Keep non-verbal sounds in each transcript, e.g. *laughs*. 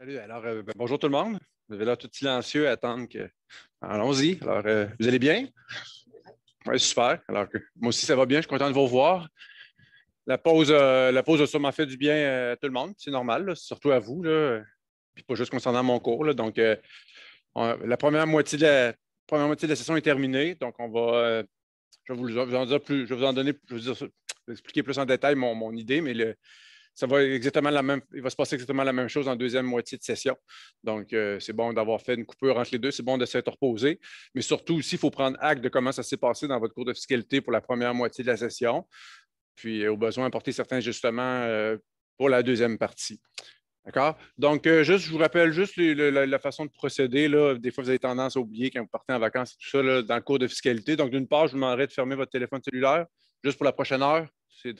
alors euh, ben, bonjour tout le monde. Vous avez l'air tout silencieux à attendre que. Allons-y. Alors, euh, vous allez bien? Oui, super. Alors, moi aussi, ça va bien. Je suis content de vous voir. La pause, euh, la pause a sûrement fait du bien à tout le monde. C'est normal, surtout à vous. Là. Puis pas juste concernant mon cours. Donc, la, première moitié de la première moitié de la session est terminée. Donc, on va. je, vais vous, en plus, je vous en donner plus. expliquer plus en détail mon idée, mais le, exactement la même, il va se passer exactement la même chose en deuxième moitié de session. Donc, euh, c'est bon d'avoir fait une coupure entre les deux, c'est bon de s'être reposé, mais surtout aussi, il faut prendre acte de comment ça s'est passé dans votre cours de fiscalité pour la première moitié de la session, puis euh, au besoin apporter certains ajustements euh, pour la deuxième partie. D'accord? Donc, juste, je vous rappelle juste la façon de procéder. Des fois, vous avez tendance à oublier quand vous partez en vacances tout ça dans le cours de fiscalité. Donc, d'une part, je vous demanderai de fermer votre téléphone cellulaire juste pour la prochaine heure. C'est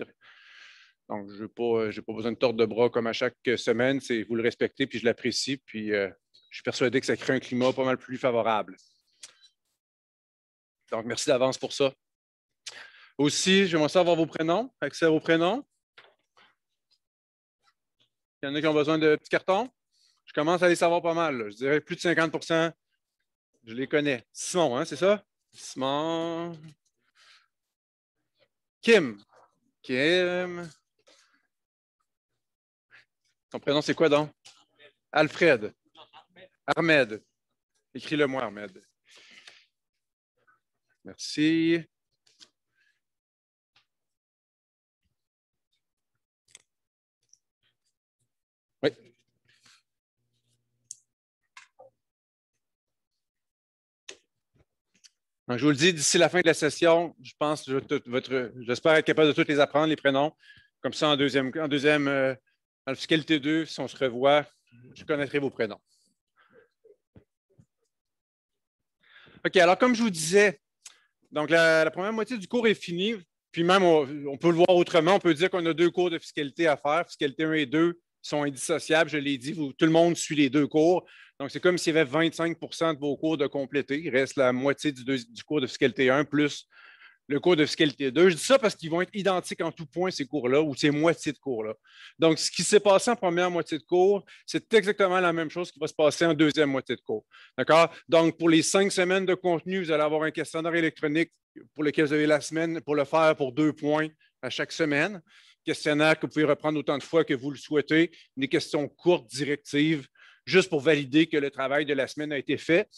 donc, je n'ai euh, pas, besoin de tordre de bras comme à chaque euh, semaine. C'est vous le respectez, puis je l'apprécie, puis euh, je suis persuadé que ça crée un climat pas mal plus favorable. Donc, merci d'avance pour ça. Aussi, je j'aimerais savoir vos prénoms, accès à vos prénoms. Il y en a qui ont besoin de petits cartons. Je commence à les savoir pas mal. Je dirais plus de 50 je les connais. Simon, hein, c'est ça? Simon. Kim. Kim. Ton prénom, c'est quoi donc? Alfred. Ahmed. Écris-le moi, Ahmed. Merci. Oui. je vous le dis, d'ici la fin de la session, je pense, j'espère être capable de tous les apprendre, les prénoms. Comme ça, en deuxième, deuxième euh, dans le fiscalité 2, si on se revoit, je connaîtrai vos prénoms. OK, alors comme je vous disais, donc la, première moitié du cours est finie, puis même on, peut le voir autrement, on peut dire qu'on a deux cours de fiscalité à faire, fiscalité 1 et 2 sont indissociables, je l'ai dit, tout le monde suit les deux cours. Donc, c'est comme s'il y avait 25 de vos cours de compléter. Il reste la moitié du, du cours de fiscalité 1 plus le cours de fiscalité 2. Je dis ça parce qu'ils vont être identiques en tout point, ces cours-là, ou ces moitiés de cours-là. Donc, ce qui s'est passé en première moitié de cours, c'est exactement la même chose qui va se passer en deuxième moitié de cours. D'accord? Donc, pour les cinq semaines de contenu, vous allez avoir un questionnaire électronique pour lequel vous avez la semaine pour le faire pour deux points à chaque semaine. Questionnaire que vous pouvez reprendre autant de fois que vous le souhaitez. Des questions courtes, directives, juste pour valider que le travail de la semaine a été fait.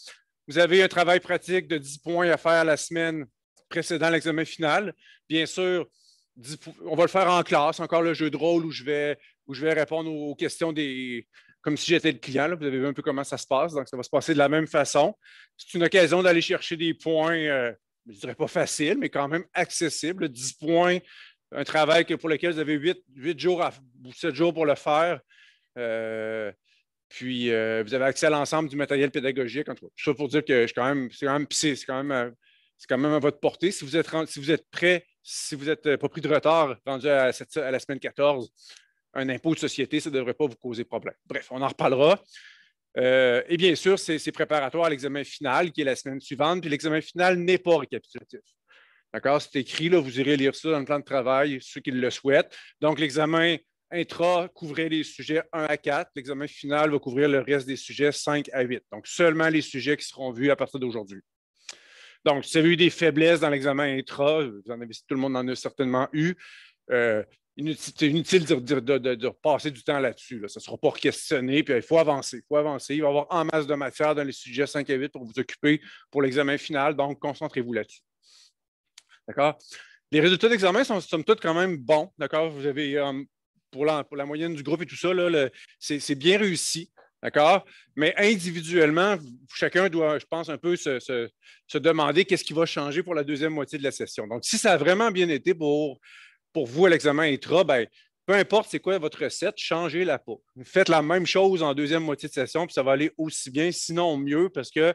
Vous avez un travail pratique de 10 points à faire la semaine précédant l'examen final. Bien sûr, on va le faire en classe, encore le jeu de rôle où je vais, où je vais répondre aux questions des. comme si j'étais le client. Vous avez vu un peu comment ça se passe, donc ça va se passer de la même façon. C'est une occasion d'aller chercher des points, euh, je ne dirais pas facile, mais quand même accessible. 10 points, un travail pour lequel vous avez 8, 8 jours ou 7 jours pour le faire. Euh, puis euh, vous avez accès à l'ensemble du matériel pédagogique. Je pour dire que je quand même, c'est quand même, c'est quand même c'est quand même à votre portée. Si vous êtes, si vous êtes prêt, si vous n'êtes euh, pas pris de retard rendu à, la semaine 14, un impôt de société, ça ne devrait pas vous causer problème. Bref, on en reparlera. Euh, et bien sûr, c'est préparatoire à l'examen final qui est la semaine suivante. Puis l'examen final n'est pas récapitulatif. D'accord? C'est écrit, là, vous irez lire ça dans le plan de travail, ceux qui le souhaitent. Donc, l'examen intra couvrait les sujets 1 à 4. L'examen final va couvrir le reste des sujets 5 à 8. Donc, seulement les sujets qui seront vus à partir d'aujourd'hui. Donc, si vous avez eu des faiblesses dans l'examen intra, vous en avez, tout le monde en a certainement eu. Euh, c'est inutile de, de, de, passer du temps là-dessus. Ça ne sera pas questionné. Puis, il faut avancer. Il faut avancer. Il va y avoir en masse de matière dans les sujets 5 et 8 pour vous occuper pour l'examen final. Donc, concentrez-vous là-dessus. D'accord? Les résultats d'examen sont, somme quand même bons. D'accord? Vous avez, euh, pour la moyenne du groupe et tout ça, c'est bien réussi. D'accord? Mais individuellement, chacun doit, je pense, un peu se, demander qu'est-ce qui va changer pour la deuxième moitié de la session. Donc, si ça a vraiment bien été pour, pour vous à l'examen intra, bien, peu importe c'est quoi votre recette, changez la peau. Faites la même chose en deuxième moitié de session, puis ça va aller aussi bien, sinon mieux, parce que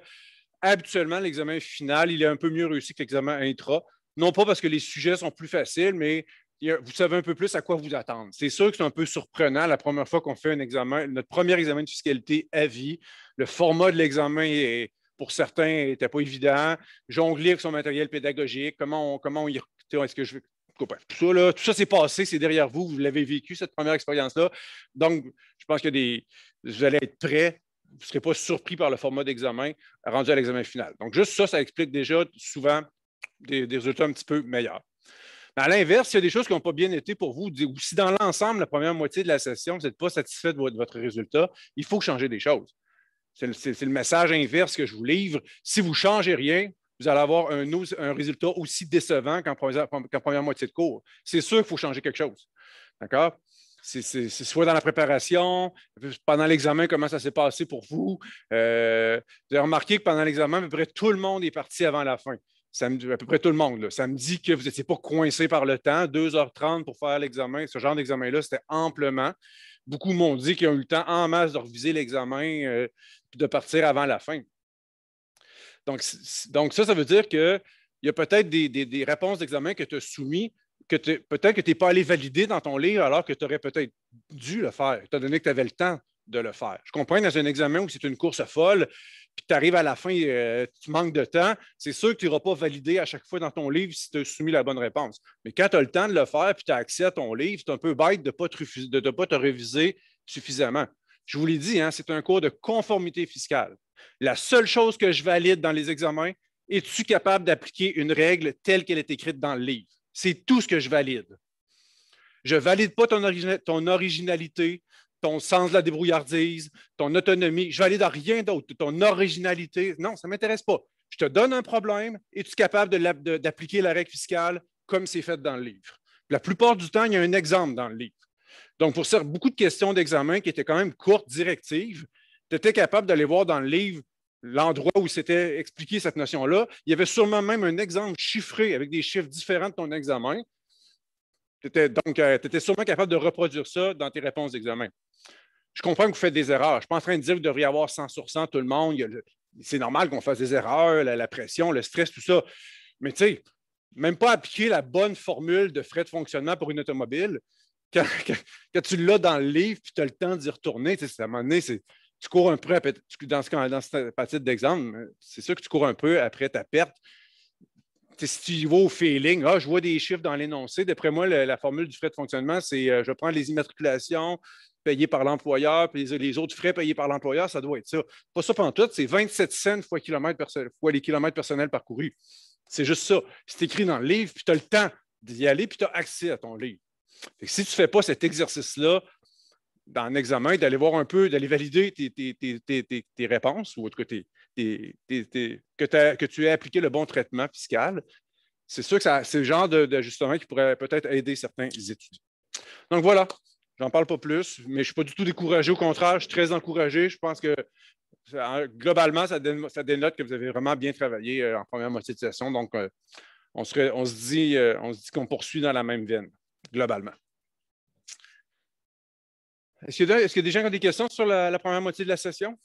habituellement, l'examen final, il est un peu mieux réussi que l'examen intra. Non pas parce que les sujets sont plus faciles, mais vous savez un peu plus à quoi vous attendre. C'est sûr que c'est un peu surprenant la première fois qu'on fait un examen, notre premier examen de fiscalité à vie. Le format de l'examen est, pour certains, n'était pas évident. Jongler avec son matériel pédagogique, comment on, comment y. Est-ce que je veux. Tout ça, là, c'est passé, c'est derrière vous, vous l'avez vécu, cette première expérience-là. Donc, je pense que vous allez être prêts vous ne serez pas surpris par le format d'examen rendu à l'examen final. Donc, juste ça, ça explique déjà souvent des, résultats un petit peu meilleurs. À l'inverse, s'il y a des choses qui n'ont pas bien été pour vous, ou si dans l'ensemble, la première moitié de la session, vous n'êtes pas satisfait de votre résultat, il faut changer des choses. C'est le, message inverse que je vous livre. Si vous ne changez rien, vous allez avoir un, résultat aussi décevant qu'en première, moitié de cours. C'est sûr qu'il faut changer quelque chose. D'accord? c'est soit dans la préparation, pendant l'examen, comment ça s'est passé pour vous. Euh, vous avez remarqué que pendant l'examen, à peu près tout le monde est parti avant la fin ça à peu près tout le monde, ça me dit que vous n'étiez pas coincé par le temps. 2h30 pour faire l'examen, ce genre d'examen-là, c'était amplement. Beaucoup m'ont dit qu'ils ont eu le temps en masse de reviser l'examen et euh, de partir avant la fin. Donc, ça, ça veut dire qu'il y a peut-être des, réponses d'examen que tu as soumises que peut-être que tu n'es pas allé valider dans ton livre alors que tu aurais peut-être dû le faire, étant donné que tu avais le temps de le faire. Je comprends dans un examen où c'est une course folle, puis tu arrives à la fin, et euh, tu manques de temps, c'est sûr que tu n'iras pas valider à chaque fois dans ton livre si tu as soumis la bonne réponse. Mais quand tu as le temps de le faire, puis tu as accès à ton livre, c'est un peu bête de ne pas, de, pas te réviser suffisamment. Je vous l'ai dit, hein, c'est un cours de conformité fiscale. La seule chose que je valide dans les examens, es-tu capable d'appliquer une règle telle qu'elle est écrite dans le livre? C'est tout ce que je valide. Je ne valide pas ton, ton originalité, ton sens de la débrouillardise, ton autonomie. Je vais aller dans rien d'autre, ton originalité. Non, ça ne m'intéresse pas. Je te donne un problème, es-tu capable d'appliquer la règle fiscale comme c'est fait dans le livre? La plupart du temps, il y a un exemple dans le livre. Donc, pour faire beaucoup de questions d'examen qui étaient quand même courtes, directives, tu étais capable d'aller voir dans le livre l'endroit où c'était expliqué cette notion-là. Il y avait sûrement même un exemple chiffré avec des chiffres différents de ton examen donc, euh, tu étais sûrement capable de reproduire ça dans tes réponses d'examen. Je comprends que vous faites des erreurs. Je ne suis pas en train de dire que devrait y avoir 100 sur 100 tout le monde. C'est normal qu'on fasse des erreurs, la, pression, le stress, tout ça. Mais tu sais, même pas appliquer la bonne formule de frais de fonctionnement pour une automobile, *laughs* quand, tu l'as dans le livre puis tu as le temps d'y retourner, tu sais, à un moment donné, tu cours un peu dans, ce, dans cette partie d'exemple, c'est sûr que tu cours un peu après ta perte si tu vas au feeling, ah, je vois des chiffres dans l'énoncé. D'après moi, la formule du frais de fonctionnement, c'est euh, je prends les immatriculations payées par l'employeur, puis les, autres frais payés par l'employeur, ça doit être ça. Pas ça pendant tout, c'est 27 cents fois, kilomètre fois les kilomètres personnels parcourus. C'est juste ça. C'est écrit dans le livre, puis tu as le temps d'y aller, puis tu as accès à ton livre. si tu ne fais pas cet exercice-là dans l'examen, d'aller voir un peu, d'aller valider tes, réponses, ou autre côté que, tu aies appliqué le bon traitement fiscal, c'est sûr que c'est le genre d'ajustement qui pourrait peut-être aider certains étudiants. Donc voilà, j'en parle pas plus, mais je ne suis pas du tout découragé. Au contraire, je suis très encouragé. Je pense que globalement, ça, dénote, que vous avez vraiment bien travaillé euh, en première moitié de session. Donc, euh, euh, on, se dit qu'on poursuit dans la même veine, globalement. Est-ce que y, a des gens qui ont des questions sur la première moitié de la session?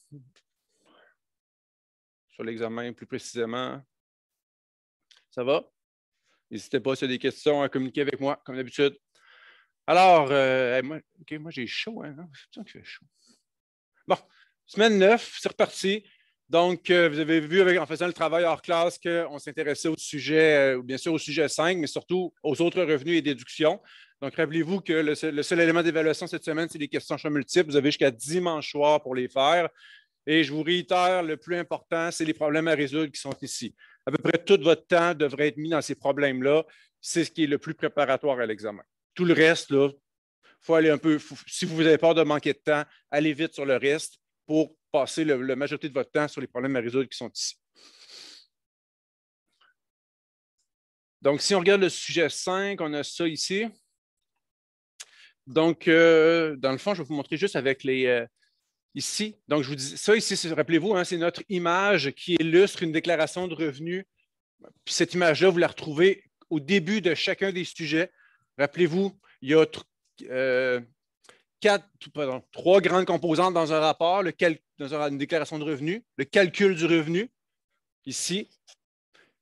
sur l'examen plus précisément. Ça va? N'hésitez pas, s'il y a des questions, à communiquer avec moi, comme d'habitude. Alors, euh, moi, j'ai chaud, hein? hein? C'est fait chaud. Bon, semaine 9, c'est reparti. Donc, euh, vous avez vu en faisant le travail hors classe qu'on s'intéressait au sujet, euh, bien sûr au sujet 5, mais surtout aux autres revenus et déductions. Donc, rappelez-vous que le seul, élément d'évaluation cette semaine, c'est les questions choix multiples. Vous avez jusqu'à dimanche soir pour les faire. Et je vous réitère, le plus important, c'est les problèmes à résoudre qui sont ici. À peu près tout votre temps devrait être mis dans ces problèmes-là. C'est ce qui est le plus préparatoire à l'examen. Tout le reste, là, faut aller un peu. si vous avez peur de manquer de temps, allez vite sur le reste pour passer la majorité de votre temps sur les problèmes à résoudre qui sont ici. Donc, si on regarde le sujet 5, on a ça ici. Donc, euh, dans le fond, je vais vous montrer juste avec les, euh, ici. Donc, je vous dis ça ici, rappelez-vous, hein, c'est notre image qui illustre une déclaration de revenus. cette image-là, vous la retrouvez au début de chacun des sujets. Rappelez-vous, il y a euh, quatre, trois grandes composantes dans un rapport, dans une déclaration de revenus, le calcul du revenu, ici,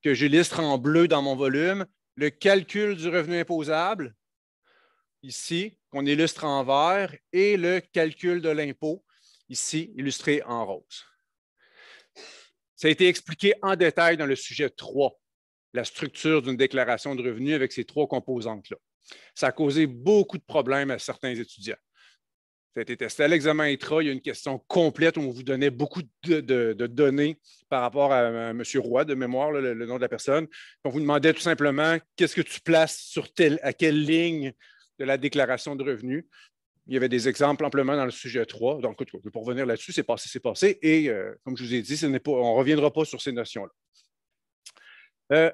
que j'illustre en bleu dans mon volume, le calcul du revenu imposable, ici, qu'on illustre en vert, et le calcul de l'impôt, ici illustré en rose. Ça a été expliqué en détail dans le sujet 3, la structure d'une déclaration de revenus avec ces trois composantes-là. Ça a causé beaucoup de problèmes à certains étudiants. Ça a été testé à l'examen étroit. Il y a une question complète où on vous donnait beaucoup de, données par rapport à, M. Roy, de mémoire, le, nom de la personne. On vous demandait tout simplement qu'est-ce que tu places sur à quelle ligne de la déclaration de revenus. Il y avait des exemples amplement dans le sujet 3. Donc, pour revenir là-dessus, c'est passé, c'est passé. Et euh, comme je vous ai dit, on ne reviendra pas sur ces notions-là. Euh,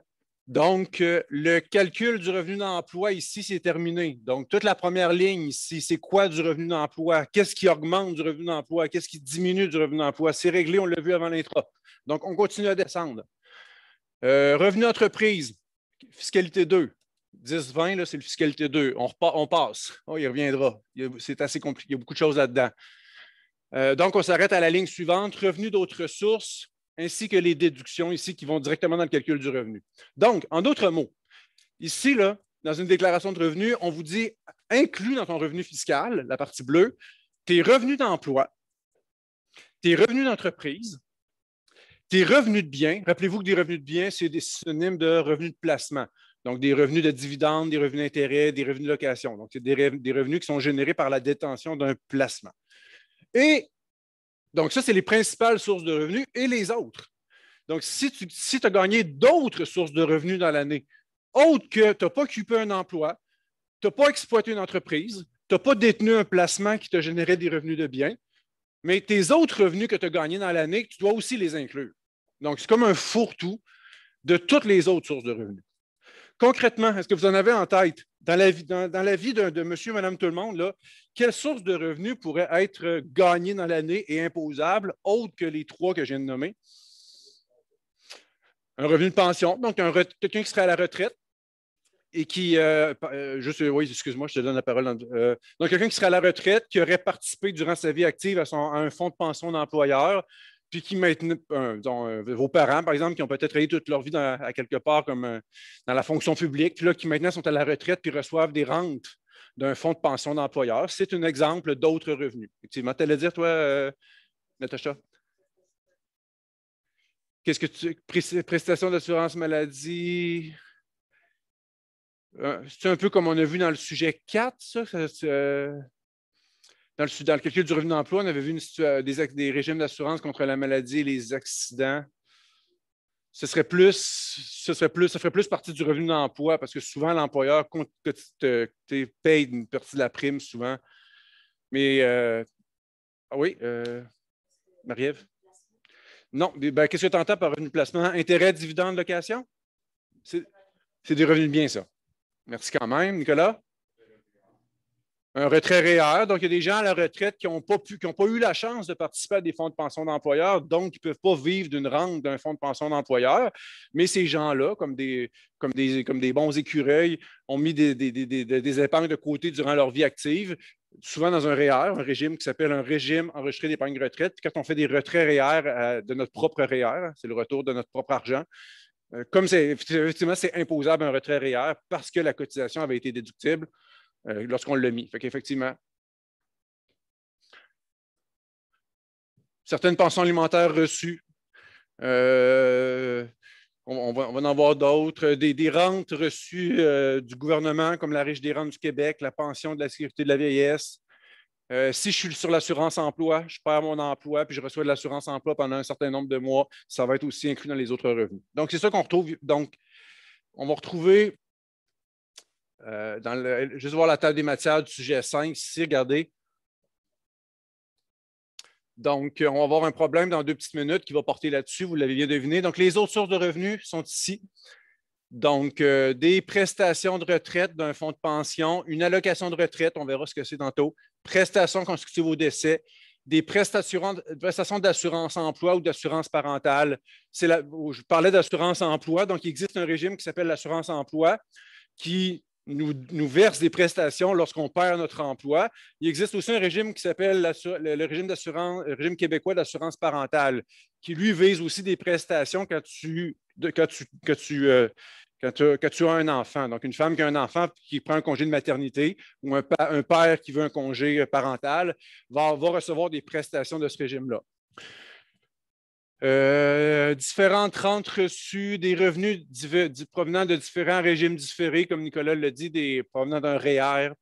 donc, euh, le calcul du revenu d'emploi ici, c'est terminé. Donc, toute la première ligne ici, c'est quoi du revenu d'emploi? Qu'est-ce qui augmente du revenu d'emploi? Qu'est-ce qui diminue du revenu d'emploi? C'est réglé, on l'a vu avant l'intro. Donc, on continue à descendre. revenu d'entreprise, fiscalité 2. 10-20, c'est le fiscalité 2. On, on passe. Oh, il reviendra. C'est assez compliqué. Il y a beaucoup de choses là-dedans. Euh, donc, on s'arrête à la ligne suivante, Revenus d'autres sources, ainsi que les déductions ici qui vont directement dans le calcul du revenu. Donc, en d'autres mots, ici, là, dans une déclaration de revenus, on vous dit inclus dans ton revenu fiscal, la partie bleue, tes revenus d'emploi, tes revenus d'entreprise, tes revenus de biens. Rappelez-vous que des revenus de biens, c'est des synonymes de revenus de placement. Donc, des revenus de dividendes, des revenus d'intérêt, des revenus de location. Donc, c'est des, revenus qui sont générés par la détention d'un placement. Et donc, ça, c'est les principales sources de revenus et les autres. Donc, si tu si as gagné d'autres sources de revenus dans l'année, autre que tu n'as pas occupé un emploi, tu n'as pas exploité une entreprise, tu n'as pas détenu un placement qui te générait des revenus de biens, mais tes autres revenus que tu as gagnés dans l'année, tu dois aussi les inclure. Donc, c'est comme un fourre-tout de toutes les autres sources de revenus. Concrètement, est-ce que vous en avez en tête? Dans la, vie, dans, la vie de, de, monsieur, madame, tout le monde, là, quelle source de revenus pourrait être euh, gagnée dans l'année et imposable, autre que les trois que je viens de nommer? Un revenu de pension, donc quelqu'un qui serait à la retraite, et qui, euh, euh, juste, oui, excuse-moi, je te donne la parole. donc, quelqu'un qui serait à la retraite, qui aurait participé durant sa vie active à, son, à un fonds de pension d'employeur, puis qui maintenant, euh, euh, vos parents, par exemple, qui ont peut-être travaillé toute leur vie à quelque part comme euh, dans la fonction publique, puis là, qui maintenant sont à la retraite puis reçoivent des rentes d'un fonds de pension d'employeur. C'est un exemple d'autres revenus. Effectivement, tu allais dire, toi, euh, Natacha? Qu'est-ce que tu. Prestations d'assurance maladie. C'est un peu comme on a vu dans le sujet 4, ça dans le, calcul du revenu d'emploi, on avait vu euh, des, régimes d'assurance contre la maladie et les accidents ce serait plus, ce serait plus, ça ferait plus partie du revenu d'emploi parce que souvent l'employeur paye une partie de la prime souvent. Mais euh, ah oui, euh, Marie-Ève? Non, ben, qu'est-ce que tu entends par revenu de placement? Intérêt, dividende, location? C'est des revenus de bien, ça. Merci quand même, Nicolas un retrait REER. Donc, il y a des gens à la retraite qui n'ont pas, pu, qui ont pas eu la chance de participer à des fonds de pension d'employeur, donc ils ne peuvent pas vivre d'une rente d'un fonds de pension d'employeur. Mais ces gens-là, comme des, comme, des, comme des bons écureuils, ont mis des, épargnes de côté durant leur vie active souvent dans un REER, e un régime qui s'appelle un régime enregistré d'épargne retraite. quand on fait des retraits REER e euh, de notre propre REER, e hein, c'est le retour de notre propre argent. Euh, comme c'est, effectivement, c'est imposable un retrait REER parce que la cotisation avait été déductible, euh, lorsqu'on l'a mis. Fait certaines pensions alimentaires reçues, euh, on, va, en avoir d'autres, des, rentes reçues euh, du gouvernement, comme la riche des rentes du Québec, la pension de la sécurité de la vieillesse. si je suis sur l'assurance emploi, je perds mon emploi puis je reçois de l'assurance emploi pendant un certain nombre de mois, ça va être aussi inclus dans les autres revenus. Donc, c'est ça qu'on retrouve. Donc, on va retrouver euh, dans juste voir la table des matières du sujet 5, ici, regardez. Donc, euh, on va avoir un problème dans deux petites minutes qui va porter là-dessus, vous l'avez bien deviné. Donc, les autres sources de revenus sont ici. Donc, euh, des prestations de retraite d'un fonds de pension, une allocation de retraite, on verra ce que c'est tantôt, prestations consécutives au décès, des prestations d'assurance emploi ou d'assurance parentale. je parlais d'assurance emploi, donc il existe un régime qui s'appelle l'assurance emploi qui nous, nous verse des prestations lorsqu'on perd notre emploi. Il existe aussi un régime qui s'appelle le, régime, régime québécois d'assurance parentale, qui lui vise aussi des prestations quand tu, as un enfant. Donc, une femme qui a un enfant qui prend un congé de maternité ou un, père qui veut un congé parental va recevoir des prestations de ce régime-là. Euh, différentes rentes reçues, des revenus provenant de différents régimes différés, comme Nicolas le dit, des, provenant d'un REER, e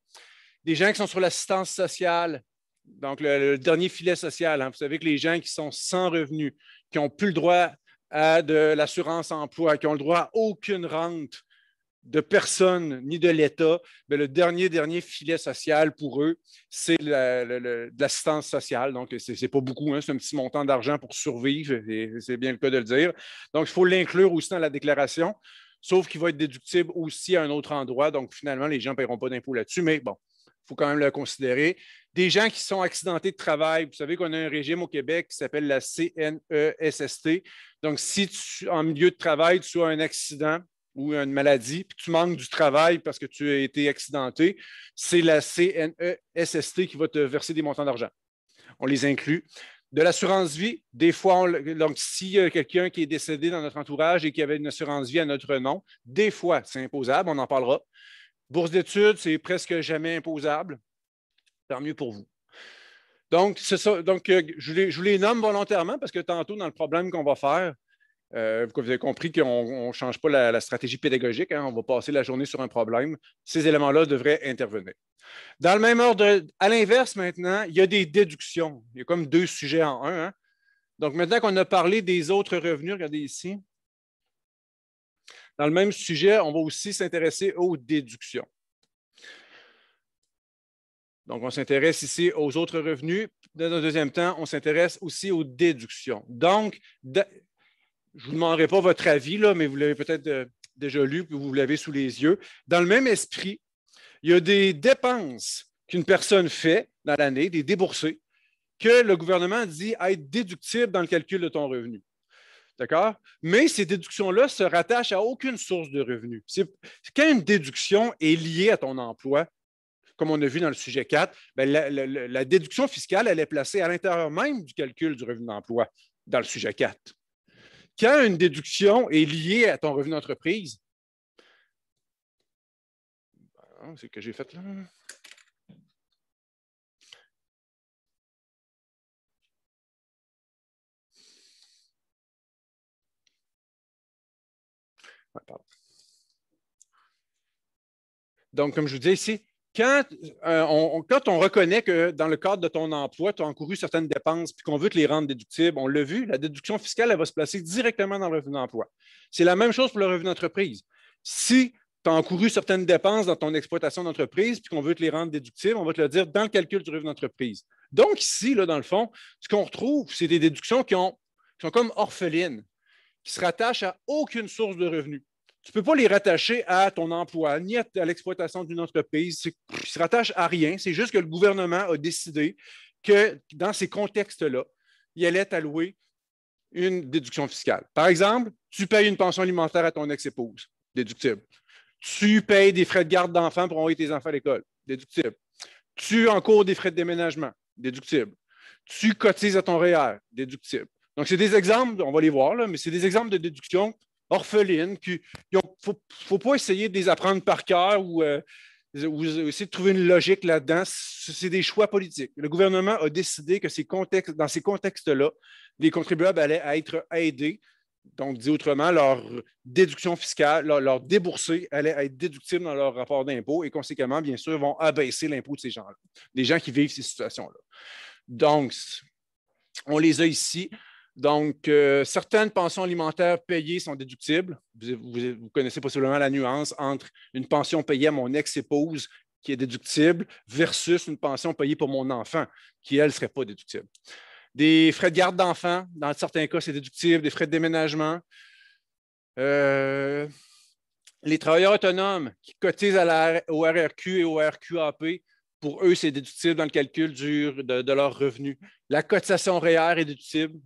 des gens qui sont sur l'assistance sociale, donc le, dernier filet social. Hein. vous savez que les gens qui sont sans revenus, qui n'ont plus le droit à de l'assurance emploi, qui ont le droit à aucune rente, de personne ni de l'État, mais le dernier, dernier filet social pour eux, c'est l'assistance sociale. Donc, ce n'est pas beaucoup, hein, c'est un petit montant d'argent pour survivre, c'est bien le cas de le dire. Donc, il faut l'inclure aussi dans la déclaration, sauf qu'il va être déductible aussi à un autre endroit. Donc, finalement, les gens ne paieront pas d'impôts là-dessus, mais bon, il faut quand même le considérer. Des gens qui sont accidentés de travail, vous savez qu'on a un régime au Québec qui s'appelle la CNESST. Donc, si tu, en milieu de travail, tu as un accident, ou une maladie, puis tu manques du travail parce que tu as été accidenté, c'est la CNESST qui va te verser des montants d'argent. On les inclut. De l'assurance vie, des fois, donc s'il y a quelqu'un qui est décédé dans notre entourage et qui avait une assurance vie à notre nom, des fois, c'est imposable, on en parlera. Bourse d'études, c'est presque jamais imposable. Tant mieux pour vous. Donc, ça. Donc, euh, je je les nomme volontairement parce que tantôt, dans le problème qu'on va faire, euh, vous avez compris qu'on ne change pas la, stratégie pédagogique, hein. on va passer la journée sur un problème. Ces éléments-là devraient intervenir. Dans le même ordre, à l'inverse maintenant, il y a des déductions. Il y a comme deux sujets en un. Hein. Donc maintenant qu'on a parlé des autres revenus, regardez ici. Dans le même sujet, on va aussi s'intéresser aux déductions. Donc, on s'intéresse ici aux autres revenus. Dans un deuxième temps, on s'intéresse aussi aux déductions. Donc, je ne vous demanderai pas votre avis, là, mais vous l'avez peut-être euh, déjà lu, vous l'avez sous les yeux. Dans le même esprit, il y a des dépenses qu'une personne fait dans l'année, des déboursés, que le gouvernement dit être déductibles dans le calcul de ton revenu. D'accord? Mais ces déductions-là se rattachent à aucune source de revenu. quand une déduction est liée à ton emploi, comme on a vu dans le sujet 4, ben, la, la, déduction fiscale, elle est placée à l'intérieur même du calcul du revenu d'emploi dans le sujet 4 quand une déduction est liée à ton revenu d'entreprise, ah, c'est ce que j'ai fait là. Donc, comme je vous disais ici, euh, quand, on, reconnaît que dans le cadre de ton emploi, tu as encouru certaines dépenses puis qu'on veut te les rendre déductibles, on l'a vu, la déduction fiscale, elle va se placer directement dans le revenu d'emploi. C'est la même chose pour le revenu d'entreprise. Si tu as encouru certaines dépenses dans ton exploitation d'entreprise puis qu'on veut te les rendre déductibles, on va te le dire dans le calcul du revenu d'entreprise. Donc, ici, là, dans le fond, ce qu'on retrouve, c'est des déductions qui, sont comme orphelines, qui se rattachent à aucune source de revenus tu ne peux pas les rattacher à ton emploi, ni à, l'exploitation d'une entreprise. Ils ne se rattachent à rien. C'est juste que le gouvernement a décidé que dans ces contextes-là, il allait allouer une déduction fiscale. Par exemple, tu payes une pension alimentaire à ton ex-épouse, déductible. Tu payes des frais de garde d'enfants pour envoyer tes enfants à l'école, déductible. Tu encours des frais de déménagement, déductible. Tu cotises à ton REER, e déductible. Donc, c'est des exemples, on va les voir, là, mais c'est des exemples de déduction orphelines. Il ne faut, pas essayer de les apprendre par cœur ou, euh, essayer de trouver une logique là-dedans. C'est des choix politiques. Le gouvernement a décidé que dans ces contextes-là, les contribuables allaient être aidés. Donc, dit autrement, leur déduction fiscale, leur, leur déboursé allait être déductible dans leur rapport d'impôt et conséquemment, bien sûr, vont abaisser l'impôt de ces gens-là, des gens qui vivent ces situations-là. Donc, on les a ici. Donc, euh, certaines pensions alimentaires payées sont déductibles. Vous, connaissez possiblement la nuance entre une pension payée à mon ex-épouse qui est déductible versus une pension payée pour mon enfant qui, elle, ne serait pas déductible. Des frais de garde d'enfants, dans certains cas, c'est déductible. Des frais de déménagement. Euh, les travailleurs autonomes qui cotisent au RRQ et au RQAP pour eux, c'est déductible dans le calcul de, leur revenu. La cotisation REER est déductible.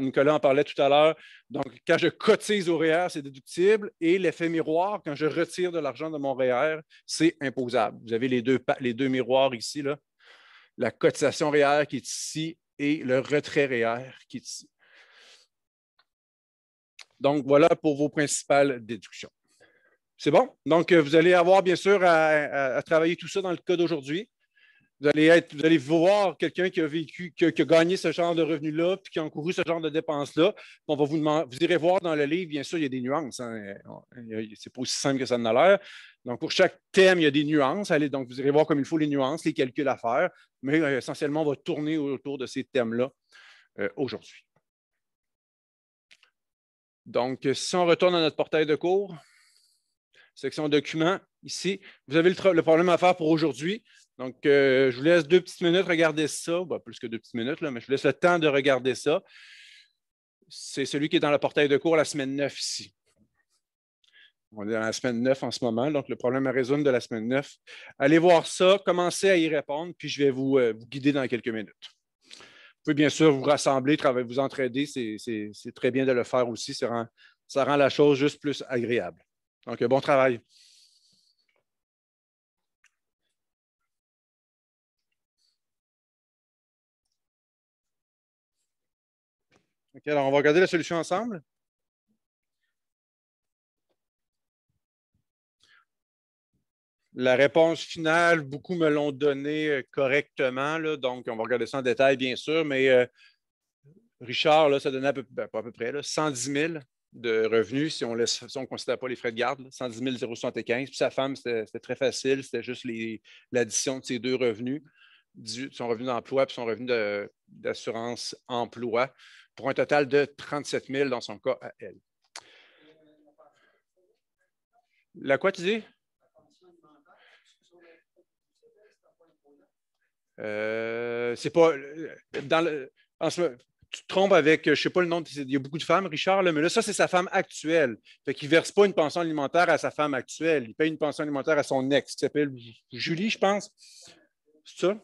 Nicolas en parlait tout à l'heure. Donc, quand je cotise au REER, e c'est déductible. Et l'effet miroir, quand je retire de l'argent de mon REER, e c'est imposable. Vous avez les deux, les deux miroirs ici. Là. La cotisation REER qui est ici et le retrait REER e qui est ici. Donc, voilà pour vos principales déductions. C'est bon? Donc, euh, vous allez avoir, bien sûr, à, à travailler tout ça dans le code d'aujourd'hui. Vous allez, voir quelqu'un qui a vécu, qui gagné ce genre de revenus-là, puis qui a encouru ce genre de dépenses-là. vous irez voir dans le livre, bien sûr, il y a des nuances. Ce hein. C'est pas aussi simple que ça n'a l'air. Donc, pour chaque thème, il y a des nuances. donc, vous irez voir comme il faut les nuances, les calculs à faire, mais euh, essentiellement, on va tourner autour de ces thèmes-là euh, aujourd'hui. Donc, si on retourne à notre portail de cours, section documents, ici, vous avez le problème à faire pour aujourd'hui. Donc, euh, je vous laisse deux petites minutes regarder ça. Bah, plus que deux petites minutes, là, mais je vous laisse le temps de regarder ça. C'est celui qui est dans le portail de cours la semaine 9 ici. On est dans la semaine 9 en ce moment, donc le problème à résoudre de la semaine 9. Allez voir ça, commencez à y répondre, puis je vais euh, vous, guider dans quelques minutes. Vous pouvez bien sûr vous rassembler, travailler, vous entraider, c'est très bien de le faire aussi, ça rend la chose juste plus agréable. Donc, bon travail. OK, alors on va regarder la solution ensemble. La réponse finale, beaucoup me l'ont donnée euh, correctement, donc on va regarder ça en détail, bien sûr, mais euh, Richard, là, ça donnait à peu, ben, près 110 000 de revenus si on ne considère pas les frais de garde, 110 075. Puis sa femme, c'était très facile, c'était juste l'addition de ses deux revenus, son revenu d'emploi et son revenu d'assurance emploi pour un total de 37 000 dans son cas à elle. La quoi, tu dis? Euh, c'est pas. Dans le, en ce, tu te trompes avec, je ne sais pas le nom, il y a beaucoup de femmes, Richard, mais là, ça, c'est sa femme actuelle. Il ne verse pas une pension alimentaire à sa femme actuelle. Il paye une pension alimentaire à son ex, qui s'appelle Julie, je pense. C'est ça?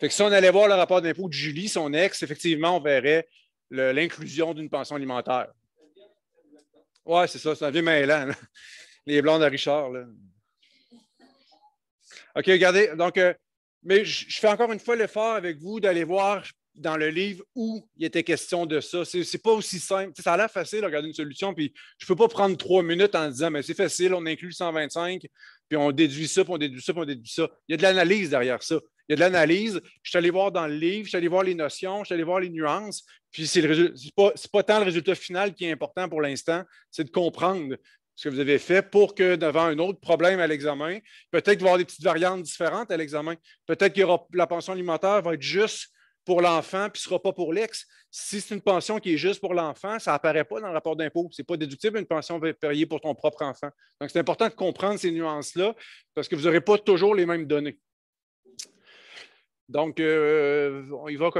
Fait que si on allait voir le rapport d'impôt de Julie, son ex, effectivement, on verrait l'inclusion d'une pension alimentaire. Oui, c'est ça, c'est un vieux mêlant. Les blondes de Richard. OK, regardez. Donc, euh, mais je fais encore une fois l'effort avec vous d'aller voir dans le livre où il était question de ça. Ce n'est pas aussi simple. c'est ça a l'air facile de regarder une solution, puis je ne peux pas prendre trois minutes en disant Mais c'est facile, on inclut 125, puis on déduit ça, puis on déduit ça, puis on déduit ça. Il y a de l'analyse derrière ça il y a de l'analyse. Je suis allé voir dans le livre, je suis allé voir les notions, je suis allé voir les nuances. Puis c'est pas, pas tant le résultat final qui est important pour l'instant, c'est de comprendre ce que vous avez fait pour que devant un autre problème à l'examen, peut-être voir des petites variantes différentes à l'examen. Peut-être que la pension alimentaire va être juste pour l'enfant puis ne sera pas pour l'ex. Si c'est une pension qui est juste pour l'enfant, ça n'apparaît pas dans le rapport d'impôt. Ce n'est pas déductible une pension va payée pour ton propre enfant. Donc, c'est important de comprendre ces nuances-là parce que vous n'aurez pas toujours les mêmes données. Donc, euh, vous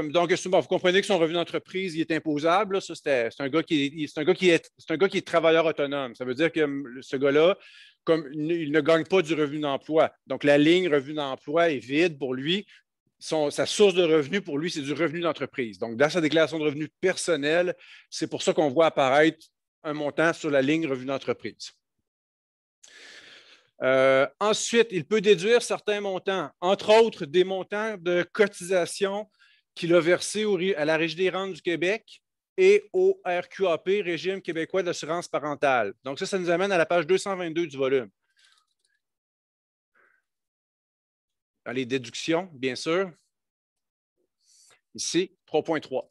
comprenez que son revenu d'entreprise, il est imposable. c'est un, gars qui, est, travailleur autonome. Ça veut dire que hum, ce gars-là, il ne gagne pas du revenu d'emploi. Donc, la ligne revenu d'emploi est vide pour lui. sa source de revenu pour lui, c'est du revenu d'entreprise. Donc, dans sa déclaration de revenu personnel, c'est pour ça qu'on voit apparaître un montant sur la ligne revenu d'entreprise. Euh, ensuite, il peut déduire certains montants, entre autres des montants de cotisation qu'il a versés à la Régie des rentes du Québec et au RQAP, Régime québécois d'assurance parentale. Donc ça, ça nous amène à la page 222 du volume. Dans les déductions, bien sûr. Ici, 3.3.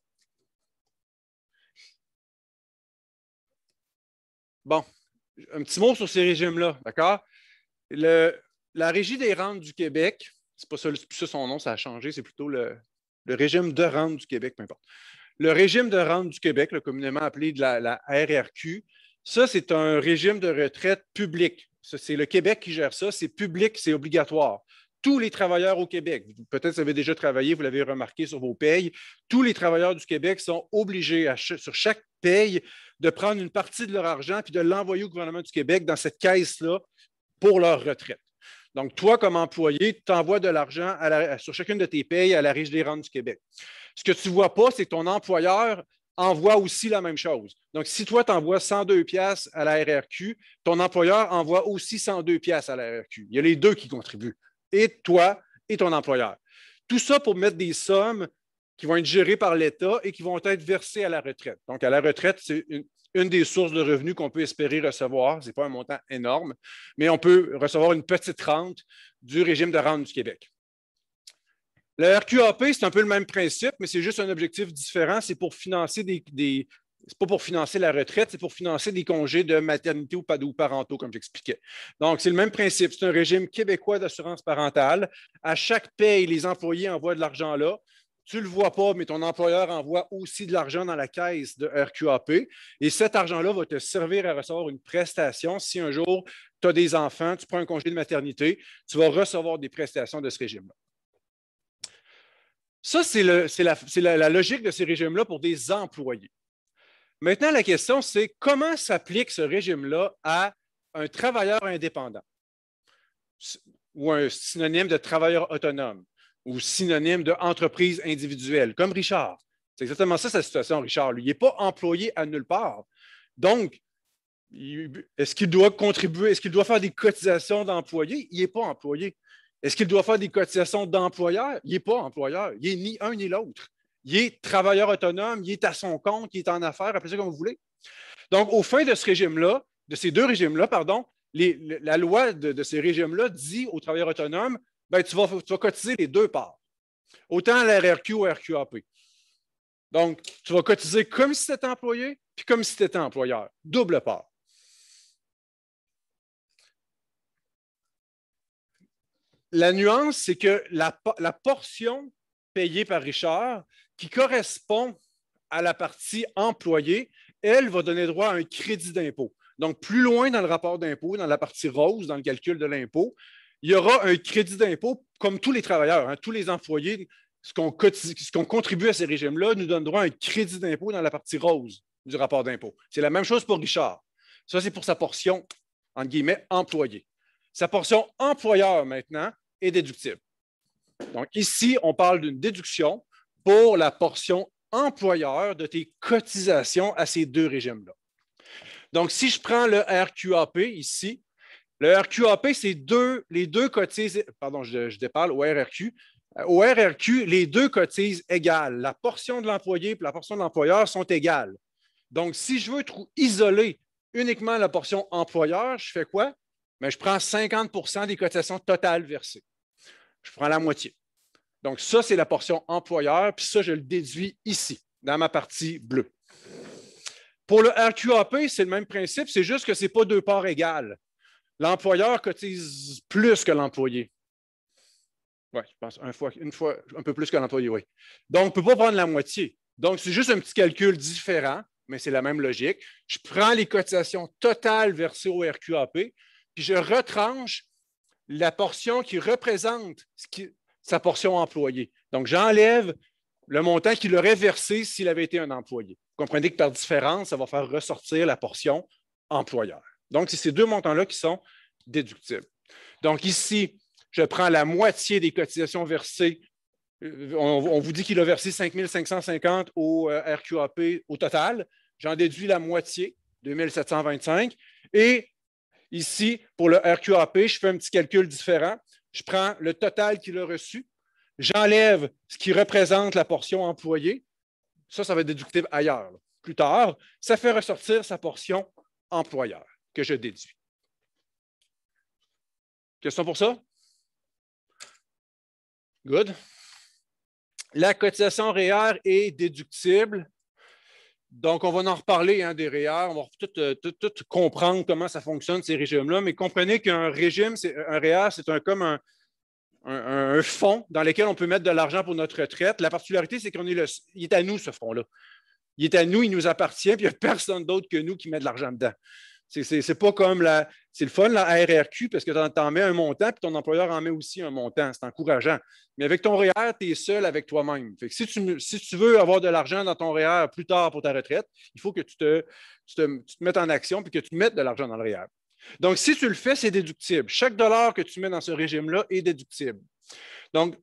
Bon, un petit mot sur ces régimes-là, d'accord? la Régie des rentes du Québec, c'est pas ça, son nom, ça a changé, c'est plutôt le, régime de rente du Québec, peu importe. Le régime de rente du Québec, le communément appelé de la, RRQ, ça, c'est un régime de retraite public. C'est le Québec qui gère ça, c'est public, c'est obligatoire tous les travailleurs au Québec, peut-être vous avez déjà travaillé, vous l'avez remarqué sur vos payes, tous les travailleurs du Québec sont obligés sur chaque paye de prendre une partie de leur argent puis de l'envoyer au gouvernement du Québec dans cette caisse-là pour leur retraite. Donc, toi, comme employé, tu envoies de l'argent sur chacune de tes payes à la Riche des rentes du Québec. Ce que tu ne vois pas, c'est que ton employeur envoie aussi la même chose. Donc, si toi, tu envoies 102 pièces à la RRQ, ton employeur envoie aussi 102 pièces à la RRQ. Il y a les deux qui contribuent, et toi et ton employeur. Tout ça pour mettre des sommes qui vont être gérées par l'État et qui vont être versées à la retraite. Donc, à la retraite, c'est une, une des sources de revenus qu'on peut espérer recevoir. Ce n'est pas un montant énorme, mais on peut recevoir une petite rente du régime de rente du Québec. Le RQAP, c'est un peu le même principe, mais c'est juste un objectif différent. C'est pour financer des. pas pour financer la retraite, c'est pour financer des congés de maternité ou, ou parentaux, comme j'expliquais. Donc, c'est le même principe. C'est un régime québécois d'assurance parentale. À chaque paye, les employés envoient de l'argent là. Tu ne le vois pas, mais ton employeur envoie aussi de l'argent dans la caisse de RQAP. Et cet argent-là va te servir à recevoir une prestation. Si un jour, tu as des enfants, tu prends un congé de maternité, tu vas recevoir des prestations de ce régime-là. Ça, c'est la, la logique de ces régimes-là pour des employés. Maintenant, la question, c'est comment s'applique ce régime-là à un travailleur indépendant ou un synonyme de travailleur autonome? ou synonyme de individuelle, comme Richard. C'est exactement ça sa situation, Richard. Lui, il n'est pas employé à nulle part. Donc, est-ce qu'il doit contribuer? Est-ce qu'il doit faire des cotisations d'employé? Il n'est pas employé. Est-ce qu'il doit faire des cotisations d'employeur? Il n'est pas employeur. Il n'est ni un ni l'autre. Il est travailleur autonome, il est à son compte, il est en affaires, appelez ça comme vous voulez. Donc, au fin de ce régime-là, de ces deux régimes-là, pardon, la loi de, de ces régimes-là dit aux travailleurs autonomes ben, tu, vas, cotiser les deux parts, autant la RRQ ou RQAP. Donc, tu vas cotiser comme si tu étais employé, puis comme si tu étais employeur, double part. La nuance, c'est que la, la, portion payée par Richard, qui correspond à la partie employée, elle va donner droit à un crédit d'impôt. Donc, plus loin dans le rapport d'impôt, dans la partie rose, dans le calcul de l'impôt, il y aura un crédit d'impôt comme tous les travailleurs, hein, tous les employés. Ce qu'on, contribue à ces régimes-là nous donnera un crédit d'impôt dans la partie rose du rapport d'impôt. C'est la même chose pour Richard. Ça, c'est pour sa portion, entre guillemets, employée. Sa portion employeur, maintenant, est déductible. Donc, ici, on parle d'une déduction pour la portion employeur de tes cotisations à ces deux régimes-là. Donc, si je prends le RQAP ici, le RQAP, c'est deux, les deux cotises, pardon, je, je déparle, au RRQ. Euh, au RRQ, les deux cotises égales. La portion de l'employé et la portion de l'employeur sont égales. Donc, si je veux isoler uniquement la portion employeur, je fais quoi? Mais ben, je prends 50 des cotisations totales versées. Je prends la moitié. Donc, ça, c'est la portion employeur, puis ça, je le déduis ici, dans ma partie bleue. Pour le RQAP, c'est le même principe, c'est juste que ce n'est pas deux parts égales. L'employeur cotise plus que l'employé. Oui, je pense une fois, un peu plus que l'employé, oui. Donc, on ne peut pas prendre la moitié. Donc, c'est juste un petit calcul différent, mais c'est la même logique. Je prends les cotisations totales versées au RQAP, puis je retranche la portion qui représente sa portion employée. Donc, j'enlève le montant qu'il aurait versé s'il avait été un employé. Vous comprenez que par différence, ça va faire ressortir la portion employeur. Donc, c'est ces deux montants-là qui sont déductibles. Donc, ici, je prends la moitié des cotisations versées. Euh, on, vous dit qu'il a versé 5 550 au euh, RQAP au total. J'en déduis la moitié, 2 725. Et ici, pour le RQAP, je fais un petit calcul différent. Je prends le total qu'il a reçu. J'enlève ce qui représente la portion employée. Ça, ça va être déductible ailleurs. Plus tard, ça fait ressortir sa portion employeur que je déduis. Question pour ça? Good. La cotisation REER e est déductible. Donc, on va en reparler hein, des REER. E on va euh, tout, comprendre comment ça fonctionne, ces régimes-là. Mais comprenez qu'un régime, un REER, e c'est un, comme un, fonds dans lequel on peut mettre de l'argent pour notre retraite. La particularité, c'est qu'on est, le, est à nous, ce fonds-là. Il est à nous, il nous appartient, puis il n'y a personne d'autre que nous qui met de l'argent dedans. C'est pas comme la. C'est le fun, la RRQ, parce que tu en, mets un montant, puis ton employeur en met aussi un montant. C'est encourageant. Mais avec ton REER, tu es seul avec toi-même. Si tu, si tu veux avoir de l'argent dans ton REER plus tard pour ta retraite, il faut que tu te, tu te, mettes en action puis que tu mettes de l'argent dans le REER. Donc, si tu le fais, c'est déductible. Chaque dollar que tu mets dans ce régime-là est déductible. Donc,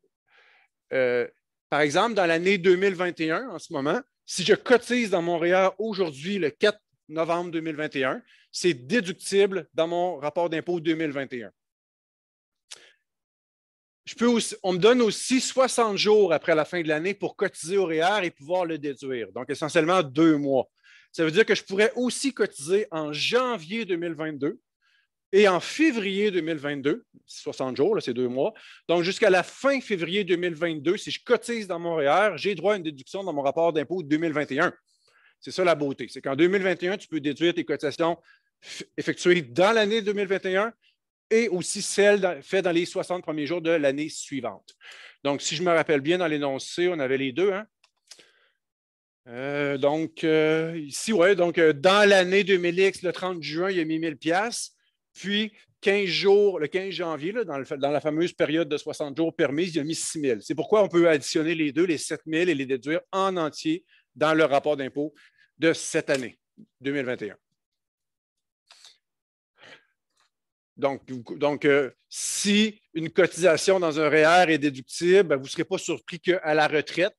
euh, par exemple, dans l'année 2021, en ce moment, si je cotise dans mon REER aujourd'hui le 4 novembre 2021. C'est déductible dans mon rapport d'impôt 2021. Je peux on me donne aussi 60 jours après la fin de l'année pour cotiser au REER e et pouvoir le déduire, donc essentiellement deux mois. Ça veut dire que je pourrais aussi cotiser en janvier 2022 et en février 2022, 60 jours, c'est deux mois. Donc, jusqu'à la fin février 2022, si je cotise dans mon REER, e j'ai droit à une déduction dans mon rapport d'impôt 2021. C'est ça la beauté. C'est qu'en 2021, tu peux déduire tes cotations effectuées dans l'année 2021 et aussi celles faites dans les 60 premiers jours de l'année suivante. Donc, si je me rappelle bien, dans l'énoncé, on avait les deux. Hein? Euh, donc, euh, ici, oui, donc euh, dans l'année 2000X, le 30 juin, il a mis 1000 pièces. Puis, 15 jours, le 15 janvier, dans, la fameuse période de 60 jours permise, il a mis 6000. C'est pourquoi on peut additionner les deux, les 7000, et les déduire en entier dans le rapport d'impôt de cette année, 2021. Donc, euh, si une cotisation dans un REER e est déductible, ben, vous ne serez pas surpris qu'à la retraite,